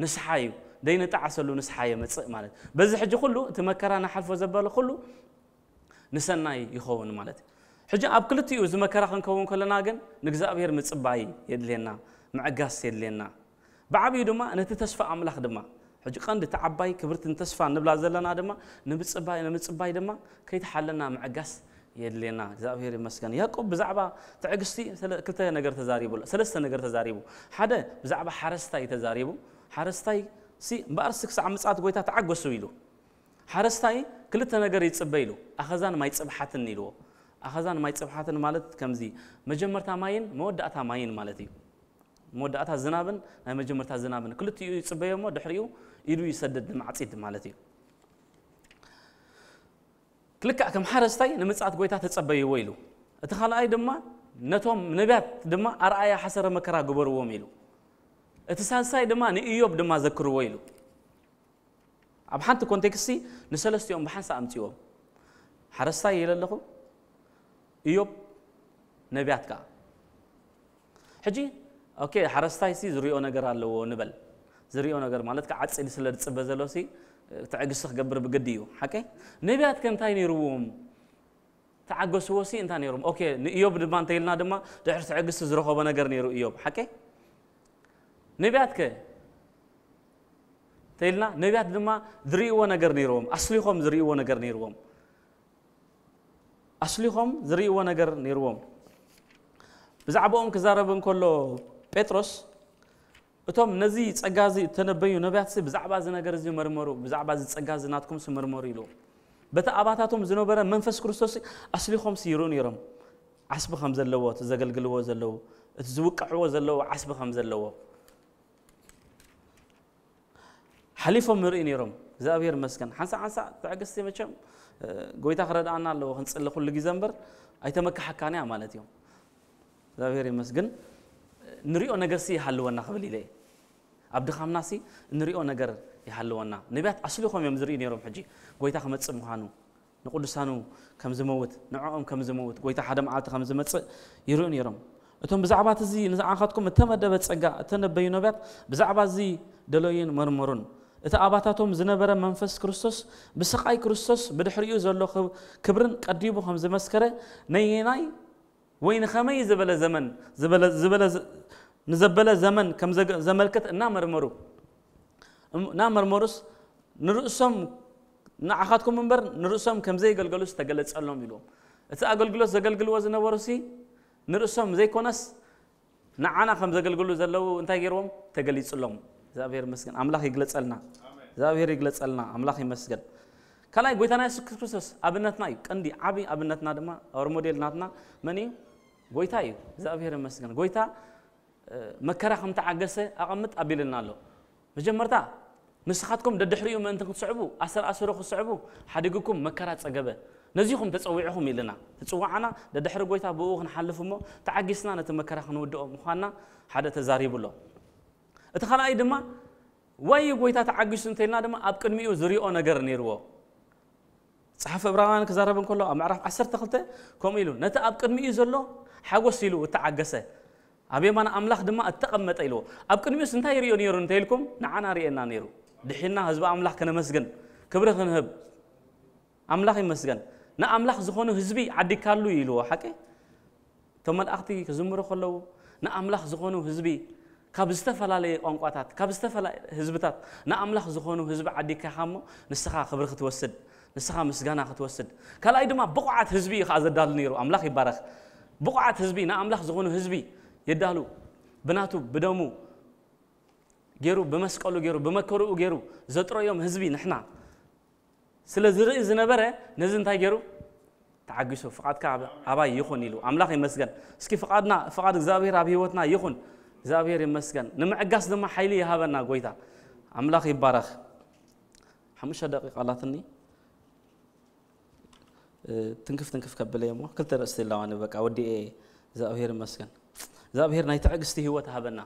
A: ንስሓ እዩ ደይንጣዓሰሉ ንስሓ የመፅእ ማለት በዚ ሕጂ ኩሉ እቲ መከራና ሓልፎ ዘበለ ኩሉ ንሰናይ ይኸውን ማለት እዩ ሕጂ ኣብ ክልቲኡ እዚ መከራ ክንከውን ከለና ግን ንእግዚኣብሔር ምፅባይ የድልየና ምዕጋስ የድልየና ብዓብዩ ድማ ነቲ ተስፋ ኣምላኽ ድማ ሕጂ ቀንዲ እቲ ዓባይ ክብርትን ተስፋ ንብላ ዘለና ድማ ንምፅባይ ንምፅባይ ድማ ከይተሓለና ምዕጋስ የድልየና እግዚኣብሔር ይመስገን ያዕቆብ ብዛዕባ ትዕግስቲ ክልተ ነገር ተዛሪቡ ሰለስተ ነገር ተዛሪቡ ሓደ ብዛዕባ ሓረስታይ ተዛሪቡ ሓረስታይ ሲ እምበኣር ስክሳዕ ምፅዓት ጎይታ ተዓገሱ ኢሉ ሓረስታይ ክልተ ነገር ይፅበ ኢሉ ኣኸዛን ማይ ፅብሓትን ኢልዎ ኣኸዛን ማይ ፅብሓትን ማለት ከምዚ መጀመርታ ማይን መወዳእታ ማይን ማለት እዩ መወዳእታ ዝናብን ናይ መጀመርታ ዝናብን ክልቲኡ ይፅበዮ እሞ ድሕሪኡ ኢሉ ይሰደድ ንማዕፂድ ማለት እዩ ክልካዕ ከም ሓረስታይ ንምፅዓት ጎይታ ተፀበይዎ ኢሉ እቲ ካልኣይ ድማ ነቶም ነቢያት ድማ ኣርኣያ ሓሰረ መከራ ግበርዎም ኢሉ اتسانساي دمان إيوب دما ذكر ويلو أب حنت كونتكستي نسلست يوم بحنسا أمتي يوم حرستاي يلا لكم إيوب نبياتك حجي أوكي حرستاي سي زريو نجر على نبل زريو نجر مالتك عدس اللي سلر تصبى زلوسي تعجس خبر بجديو حكي نبيات كم تاني روم تعجس وسي انت نيروم أوكي إيوب دمان تيلنا دما دحر تعجس زرخو بنا جر نيرو إيوب حكي ነቢያትከ እንተኢልና ነቢያት ድማ ዝርእይዎ ነገር ነይርዎም ኣስሊኾም ዝርእይዎ ነገር ነይርዎም ኣስሊኾም ዝርእይዎ ነገር ነይርዎም ብዛዕባኦም ክዛረብ እንከሎ ጴጥሮስ እቶም ነዚ ፀጋ እዚ ተነበዩ ነቢያት ሲ ብዛዕባ እዚ ነገር እዚ መርመሩ ብዛዕባ እዚ ፀጋ እዚ ናትኩም መርመሩ ኢሉ በቲ ኣባታቶም ዝነበረ መንፈስ ክርስቶስ ኣስሊኾም ሲይሩ ነይሮም ዓስቢ ከም ዘለዎ እቲ ዘገልግልዎ ዘለው እቲ ዝውቅዕዎ ዘለው ዓስቢ ከም ዘለዎ ሓሊፎም ንርኢ ነይሮም እግዚኣብሔር መስገን ሓንሳ ሓንሳ ትዕገስቲ መቸም ጎይታ ክረዳእና ኣለዎ ክንፅሊ ኩሉ ግዜ እምበር ኣይተመካሓካንያ ማለት እዮም እግዚኣብሔር ይመስግን ንሪኦ ነገርሲ ይሃልወና ክብል ኢለ ኣብ ድኻምናሲ ንሪኦ ነገር ይሃልወና ነቢያት ኣስሊኾም እዮም ዝርኢ ነይሮም ሕጂ ጎይታ ክመፅእ ምዃኑ ንቅዱሳኑ ከም ዝመውት ንዕኦም ከም ዝመውት ጎይታ ሓደ መዓልቲ ከም ዝመፅእ ይርኡ ነይሮም እቶም ብዛዕባ እቲ እዚ ንዝዓኻትኩም እተመደበ ፀጋ እተነበዩ ነቢያት ብዛዕባ እዚ ደለዩን መርመሩን እቲ ኣባታቶም ዝነበረ መንፈስ ክርስቶስ ብስቃይ ክርስቶስ ብድሕሪኡ ዘሎ ክብርን ቀዲቡ ከም ዝመስከረ ነየናይ ወይ ንኸመይ ዝበለ ዘመን ንዘበለ ዘመን ከም ዘመልክት እናመርመሩ እናመርመሩስ ንርእሶም ንዓኻትኩም እምበር ንርእሶም ከምዘይገልገሉ ዝተገለፀሎም ኢልዎም እቲ ኣገልግሎት ዘገልግልዎ ዝነበሩ ሲ ንርእሶም ዘይኮነስ ንዓና ከም ዘገልግሉ ዘለው እንታይ ገይርዎም ተገሊፅሎም እግዚአብሔር ይመስገን አምላክ ይግለጸልና እግዚአብሔር ይግለጸልና አምላክ ይመስገን ካልኣይ ጎይታና የሱስ ክርስቶስ ኣብነትና እዩ ቀንዲ ዓብይ ኣብነትና ድማ ኣር ሞዴል ናትና መን እዩ ጎይታ እዩ እግዚኣብሔር ይመስገን ጎይታ መከራ ከም ተዓገሰ ኣቐምጥ ኣቢልና ኣሎ መጀመርታ ንስኻትኩም ደድሕሪኡ ምእንቲ ክትስዕቡ ኣሰር ክትስዕቡ ሓደግኩም መከራ ፀገበ ነዚኹም ተፀዊዕኹም ኢልና ትፅዋዓና ደድሕሪ ጎይታ ብኡ ክንሓልፍ እሞ ተዓጊስና ነቲ መከራ ክንውድኦ ምኳንና ሓደ ተዛሪቡ ኣሎ እቲ ካልኣይ ድማ ወይ ጎይታ ተዓጊሱ እንተኢልና ድማ ኣብ ቅድሚኡ ዝሪኦ ነገር ነይርዎ ፀሓፍ ዕብራውያን ክዛረብ እንከሎ ኣብ ምዕራፍ 12 ከምኡ ኢሉ ነቲ ኣብ ቅድሚኡ ዘሎ ሓጎስ ኢሉ እተዓገሰ ኣብ የማነ ኣምላኽ ድማ እተቐመጠ ኢልዎ ኣብ ቅድሚኡስ እንታይ ይርዮ ነይሩ እንተኢልኩም ንዓና ርኤና ነይሩ ድሒና ህዝቢ ኣምላኽ ክነመስግን ክብሪ ክንህብ ኣምላኽ ይመስገን ንኣምላኽ ዝኾኑ ህዝቢ ዓዲካሉ ኢልዎ ሓቂ እቶም መላእኽቲ ክዝምሩ ከለዉ ንኣምላኽ ዝኾኑ ህዝቢ ካብ ዝተፈላለየ ቋንቋታት ካብ ዝተፈላለየ ህዝብታት ንኣምላኽ ዝኾኑ ህዝቢ ዓዲካ ኢኻ እሞ ንስኻ ክብሪ ክትወስድ ንስኻ ምስጋና ክትወስድ ካልኣይ ድማ ብቑዓት ህዝቢ እዩ ከዓ ዘዳሉ ነይሩ ኣምላኽ ይባረኽ ብቑዓት ህዝቢ ንኣምላኽ ዝኾኑ ህዝቢ የዳሉ ብናቱ ብደሙ ገይሩ ብመስቀሉ ገይሩ ብመከርኡ ገይሩ ዘጥረዮም ህዝቢ ንሕና ስለ ዝርኢ ዝነበረ ነዚ እንታይ ገይሩ ተዓጊሱ ፍቓድካ ኣባይ ይኹን ኢሉ ኣምላኽ ይመስገን እስኪ ፍቓድና ፍቓድ እግዚኣብሔር ኣብ ሂወትና ይኹን እግዚአብሔር ይመስገን ንምዕጋስ ድማ ሓይሊ ይሃበና ጎይታ ኣምላኽ ይባረኽ ሓሙሽተ ደቂቃ ኣላትኒ ትንክፍ ትንክፍ ከብለ እየ እሞ ክልተ ርእስቲ ኣለዋኒ በቃ ወዲኤ እግዚኣብሔር ይመስገን እግዚኣብሔር ናይ ትዕግስቲ ህይወት ሃበና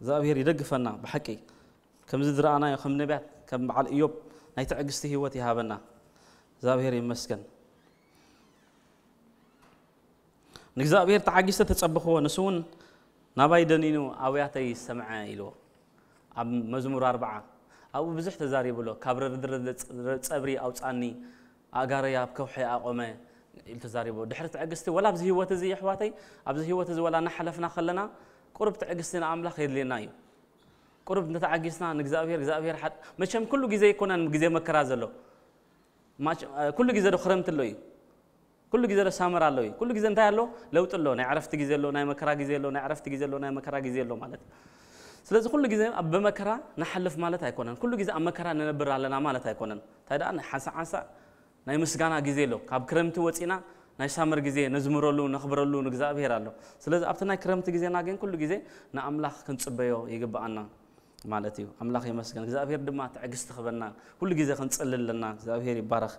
A: እግዚኣብሔር ይደግፈና ብሓቂ ከምዚ ዝረኣናዮ ከም ነቢያት ከም በዓል እዮብ ናይ ትዕግስቲ ህይወት ይሃበና እግዚኣብሔር ይመስገን ንእግዚኣብሔር ተዓጊስተ ተፀብኽዎ ንሱ እውን ናባይደን ኢኑ ኣብያተይ ዝሰምዐ ኢልዎ ኣብ መዝሙር ኣርበዓ ኣብኡ ብዙሕ ተዛሪብሎ ካብ ረድረ ፀብሪ ኣውፃኒ ኣጋረይ ኣብ ከውሒ ኣቆመ ኢሉ ተዛሪቦ ድሕሪ ትዕግስቲ ወላ ኣብዚ ሂወት እዚ ኣሕዋተይ ኣብዚ ሂወት እዚ ወላ እናሓለፍና ከለና ቁርብ ትዕግስቲ ንኣምላኽ የድልየና እዩ ቁርብ እንተተዓጊስና ንእግዚኣብሔር እግዚኣብሔር መቸም ኩሉ ግዜ ይኮነን ግዜ መከራ ዘሎ ኩሉ ግዜ ዶ ክረምቲ ኣሎ እዩ كل جزء سامر الله كل جزء انتهى له لو تلو ناي عرفت جزء له ناي مكرا جزء له ناي عرفت جزء له ناي مكرا جزء له مالت ስለዚህ ኩሉ ግዜ ኣብ በመከራ ንሓልፍ ማለት ኣይኮነን ኩሉ ግዜ ኣብ መከራ ንነብር ኣለና ማለት ኣይኮነን እንታይ ደኣ ሓሳዓሳ ናይ ምስጋና ግዜ ኣሎ ካብ ክረምቲ ወፂና ናይ ሳምር ግዜ ነዝምረሉ ነኽብረሉ ንእግዚኣብሔር ኣሎ ስለዚ ኣብቲ ናይ ክረምቲ ግዜና ግን ኩሉ ግዜ ንኣምላኽ ክንፅበዮ ይግባኣና ማለት እዩ ኣምላኽ ይመስገን እግዚኣብሔር ድማ ትዕግስቲ ክበና ኩሉ ግዜ ክንፅልለና እግዚኣብሔር ይባረኽ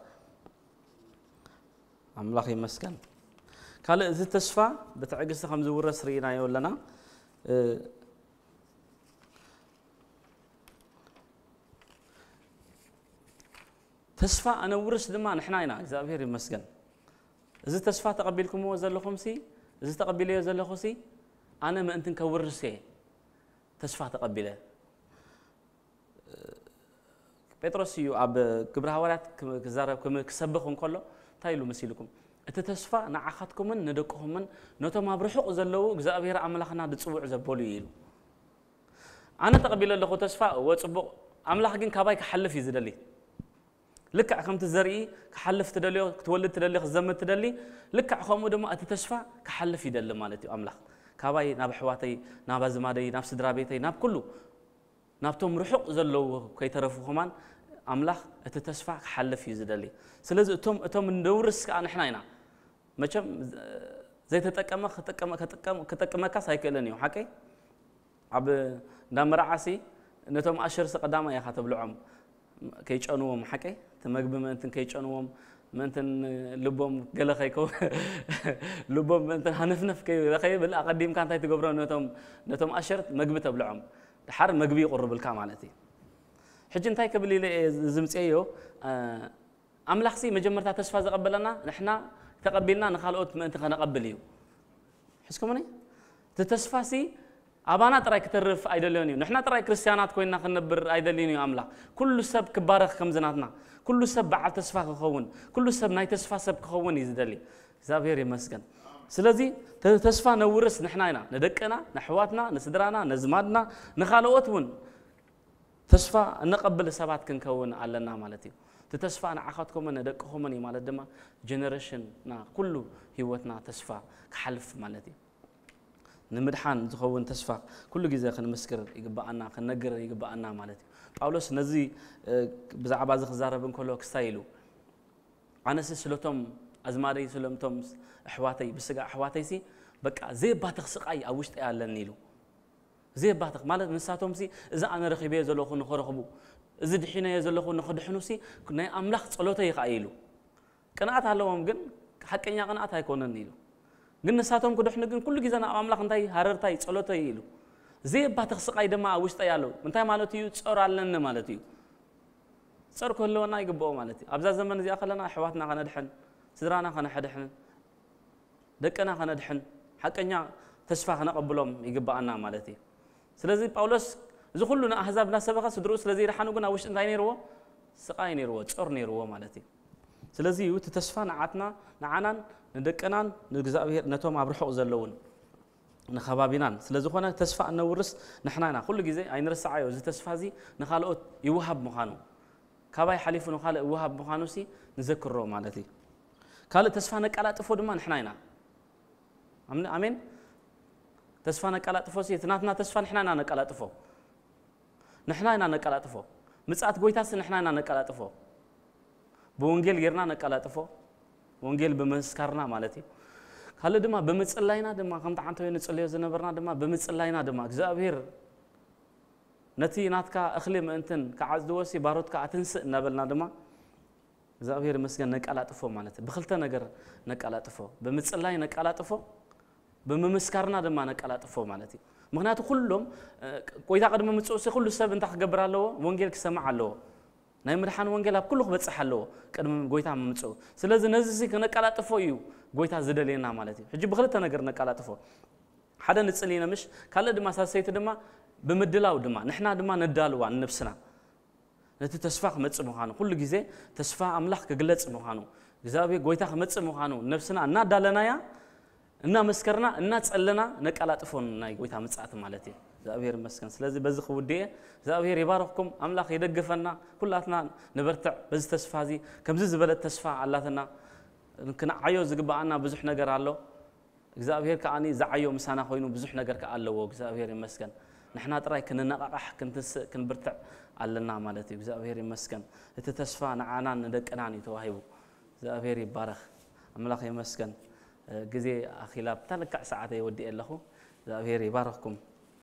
A: ኣምላኽ ይመስገን ካልእ እዚ ተስፋ በቲ ዕግስቲ ከም ዝውረስ ርኢናዮ ኣለና ተስፋ ኣነ ውርስ ድማ ንሕና ኢና እግዚኣብሔር ይመስገን እዚ ተስፋ ተቐቢልኩምዎ ዘለኹም ሲ እዚ ተቐቢለዮ ዘለኹ ሲ ኣነ ምእንትን ከውርስ እየ ተስፋ ተቐቢለ ጴጥሮስ እዩ ኣብ ግብረ ሃዋርያት ክዛረብ ክሰብኽ እንከሎ እንታይ ኢሉ መስ ኢልኩም እቲ ተስፋ ንዓኻትኩምን ንደቅኹምን ነቶም ኣብ ርሑቕ ዘለው እግዚኣብሔር ኣምላኽና ድፅውዕ ዘበሉ እዩ ኢሉ ኣነ ተቐቢለ ኣለኹ ተስፋ እወ ፅቡቕ ኣምላኽ ግን ካባይ ክሓልፍ እዩ ዝደሊ ልክዕ ከምቲ ዘርኢ ክሓልፍ ትደልዮ ክትወልድ ትደሊ ክዘምድ ትደሊ ልክዕ ከምኡ ድማ እቲ ተስፋ ክሓልፍ ይደሊ ማለት እዩ ኣምላኽ ካባይ ናብ ኣሕዋተይ ናብ ኣዝማደይ ናብ ስድራ ቤተይ ናብ ኩሉ ናብቶም ርሑቕ ዘለዎ ከይተረፉኹማን أملاخ أتتسفع حل في زدلي سلز أتوم أتوم ندورس كأن إحنا هنا ما كم زي تتكما ختكما ختكما ختكما كاس هاي كلني وحكي عب دام رعسي نتوم أشر سقدام يا خاتب لعم كيش أنوم حكي تمجب ما أنت كيش أنوم ما أنت لبوم قال خيكو لبوم ما أنت هنفنف كيو إذا خي بالأقديم كان تيجي قبرنا نتوم نتوم أشر مجب تبلعم حر مجبي قرب الكام تي حجي انتي كبلي زمسيو املاحسي مجمرتا تشفى زقبلنا نحنا تقبلنا نخالوت ما انت خنقبليو حسكمني تتشفى سي ابانا تراك ترف ايدلونيو نحنا تراي كريستيانات كوينا خنبر ايدلينيو املا كل سب كبارخ خمزناتنا كل سب بعد تشفى خون كل سب ناي تشفى سب خون يزدلي زافير يمسكن سلازي تشفى نورس نحنا هنا ندقنا نحواتنا نسدرانا نزمادنا نخالوت ተስፋ እነቐብል ሰባት ክንከውን ኣለና ማለት እዩ እቲ ተስፋ ንዓኻትኩምን ንደቅኹምን እዩ ማለት ድማ ጀነሬሽንና ኩሉ ሂወትና ተስፋ ክሓልፍ ማለት እዩ ንምድሓን ዝኸውን ተስፋ ኩሉ ግዜ ክንምስክር ይግባአና ክንነግር ይግባአና ማለት እዩ ጳውሎስ ነዚ ብዛዕባ እዚ ክዛረብ እንከሎ ክስታይ ኢሉ ኣነስ ስለቶም ኣዝማደይ ስለምቶም ኣሕዋተይ ብስጋ ኣሕዋተይሲ በቃ ዘየባትኽ ስቃይ ኣብ ውሽጢ ኣለኒ ኢሉ ዘይባህትኽ ማለት ንሳቶም እዚ ኣነ ረኺበዮ ዘለኹ ንኽረኽቡ እዚ ድሒነዮ ዘለኹ ንኽድሕኑሲ ናይ ኣምላኽ ፀሎተ ይኸዓ ኢሉ ቅንኣት ኣለዎም ግን ሓቀኛ ቅንኣት ኣይኮነን ኢሉ ግን ንሳቶም ክድሕኑ ግን ኩሉ ግዜ ናብ ኣምላኽ እንታይ ሃረርታይ ፀሎተይ ኢሉ ዘይባትኽ ስቃይ ድማ ኣብ ውሽጠይ ኣለዉ እንታይ ማለት እዩ ፀር ኣለኒ ማለት እዩ ፀር ክህልወና ይግብኦ ማለት እዩ ኣብዛ ዘመን እዚኣ ከለና ኣሕዋትና ከነድሕን ስድራና ከነሐድሕን ደቅና ከነድሕን ሓቀኛ ተስፋ ከነቐብሎም ይግባኣና ማለት እዩ ስለዚ ጳውሎስ እዚ ኩሉ ንኣህዛብ እናሰበኸ ስድርኡ ስለዘይረሓኑ ግን ኣብ ውሽጢ እንታይ ነይርዎ ስቃይ ነይርዎ ፆር ነይርዎ ማለት እዩ ስለዚ እቲ ተስፋ ንዓትና ንዓናን ንደቅናን ንእግዚኣብሔር ነቶም ኣብ ርሑቕ ዘለውን ንከባቢናን ስለዝኾነ ተስፋ እነውርስ ንሕና ኢና ኩሉ ግዜ ኣይንርስዓዮ እዚ ተስፋ እዚ ንካልኦት ይውሃብ ምዃኑ ካባይ ሓሊፉ ንካልእ ይውሃብ ምዃኑ ሲ ንዘክሮ ማለት እዩ ካልእ ተስፋ ነቀላጥፎ ድማ ንሕና ኢና ኣሜን ተስፋ ነቀላጥፎስ የትናትና ተስፋ ንሕና ኢና ነቀላጥፎ ንሕና ኢና ነቀላጥፎ ምፅኣት ጎይታስ ንሕና ኢና ነቀላጥፎ ብወንጌል ጌርና ነቀላጥፎ ወንጌል ብምስካርና ማለት እዩ ካልእ ድማ ብምፅላይና ድማ ከምቲ ዓንተ ወይ ንፅልዮ ዝነበርና ድማ ብምፅላይና ድማ እግዚኣብሔር ነቲ ናትካ እኽሊ ምእንትን ክዓዝድወሲ ባሮትካ ኣትንስእ እናበልና ድማ እግዚኣብሔር መስገን ነቀላጥፎ ማለት እዩ ብክልተ ነገር ነቀላጥፎ ብምፅላይ ነቀላጥፎ بممسكارنا دم أنا كلات فو مالتي مغناتو كلهم كويتا قد ما متسوس كله سبب انت خبر له وانجيل كسمع له نايم رحان وانجيل اب كله بتسح له قد ما كويتا ما متسوس سلاز نزسي كنا كلات فو يو كويتا زد لينا مالتي حجي بغلت أنا قرنا كلات فو حدا نتسلينا مش كلا دم أساسيت دم بمدلاو دم نحنا دم ندالوا عن نفسنا نت تسفع متس مهانو كل جزء تسفع أملاك جلتس مهانو جزابي كويتا متس مهانو نفسنا نادالنا يا እና መስከርና እና ጸለና ነቀላጥፎን ናይ ጎይታ መጻአት ማለት እዩ እግዚአብሔር ይመስገን ስለዚ በዚ ክውድየ እግዚአብሔር ይባረኽኩም ኣምላኽ የደግፈና ኩላትና ንበርትዕ በዚ ተስፋ እዚ ከምዚ ዝበለ ተስፋ ኣላትና ክንዓዮ ዝግባኣና ብዙሕ ነገር ኣሎ እግዚኣብሔር ከዓኒ ዝዓዮ ምሳና ኮይኑ ብዙሕ ነገር ከዓ ኣለዎ እግዚኣብሔር ይመስገን ንሕና ጥራይ ክንነቓቓሕ ክንትስእ ክንብርትዕ ኣለና ማለት እዩ እግዚኣብሔር ይመስገን እቲ ተስፋ ንዓናን ንደቅናን እዩ ተዋሂቡ እግዚኣብሔር ይባረኽ ኣምላኽ ይመስገን جزي أخي لا بتلقى ساعة يودي الله زاهير يبارككم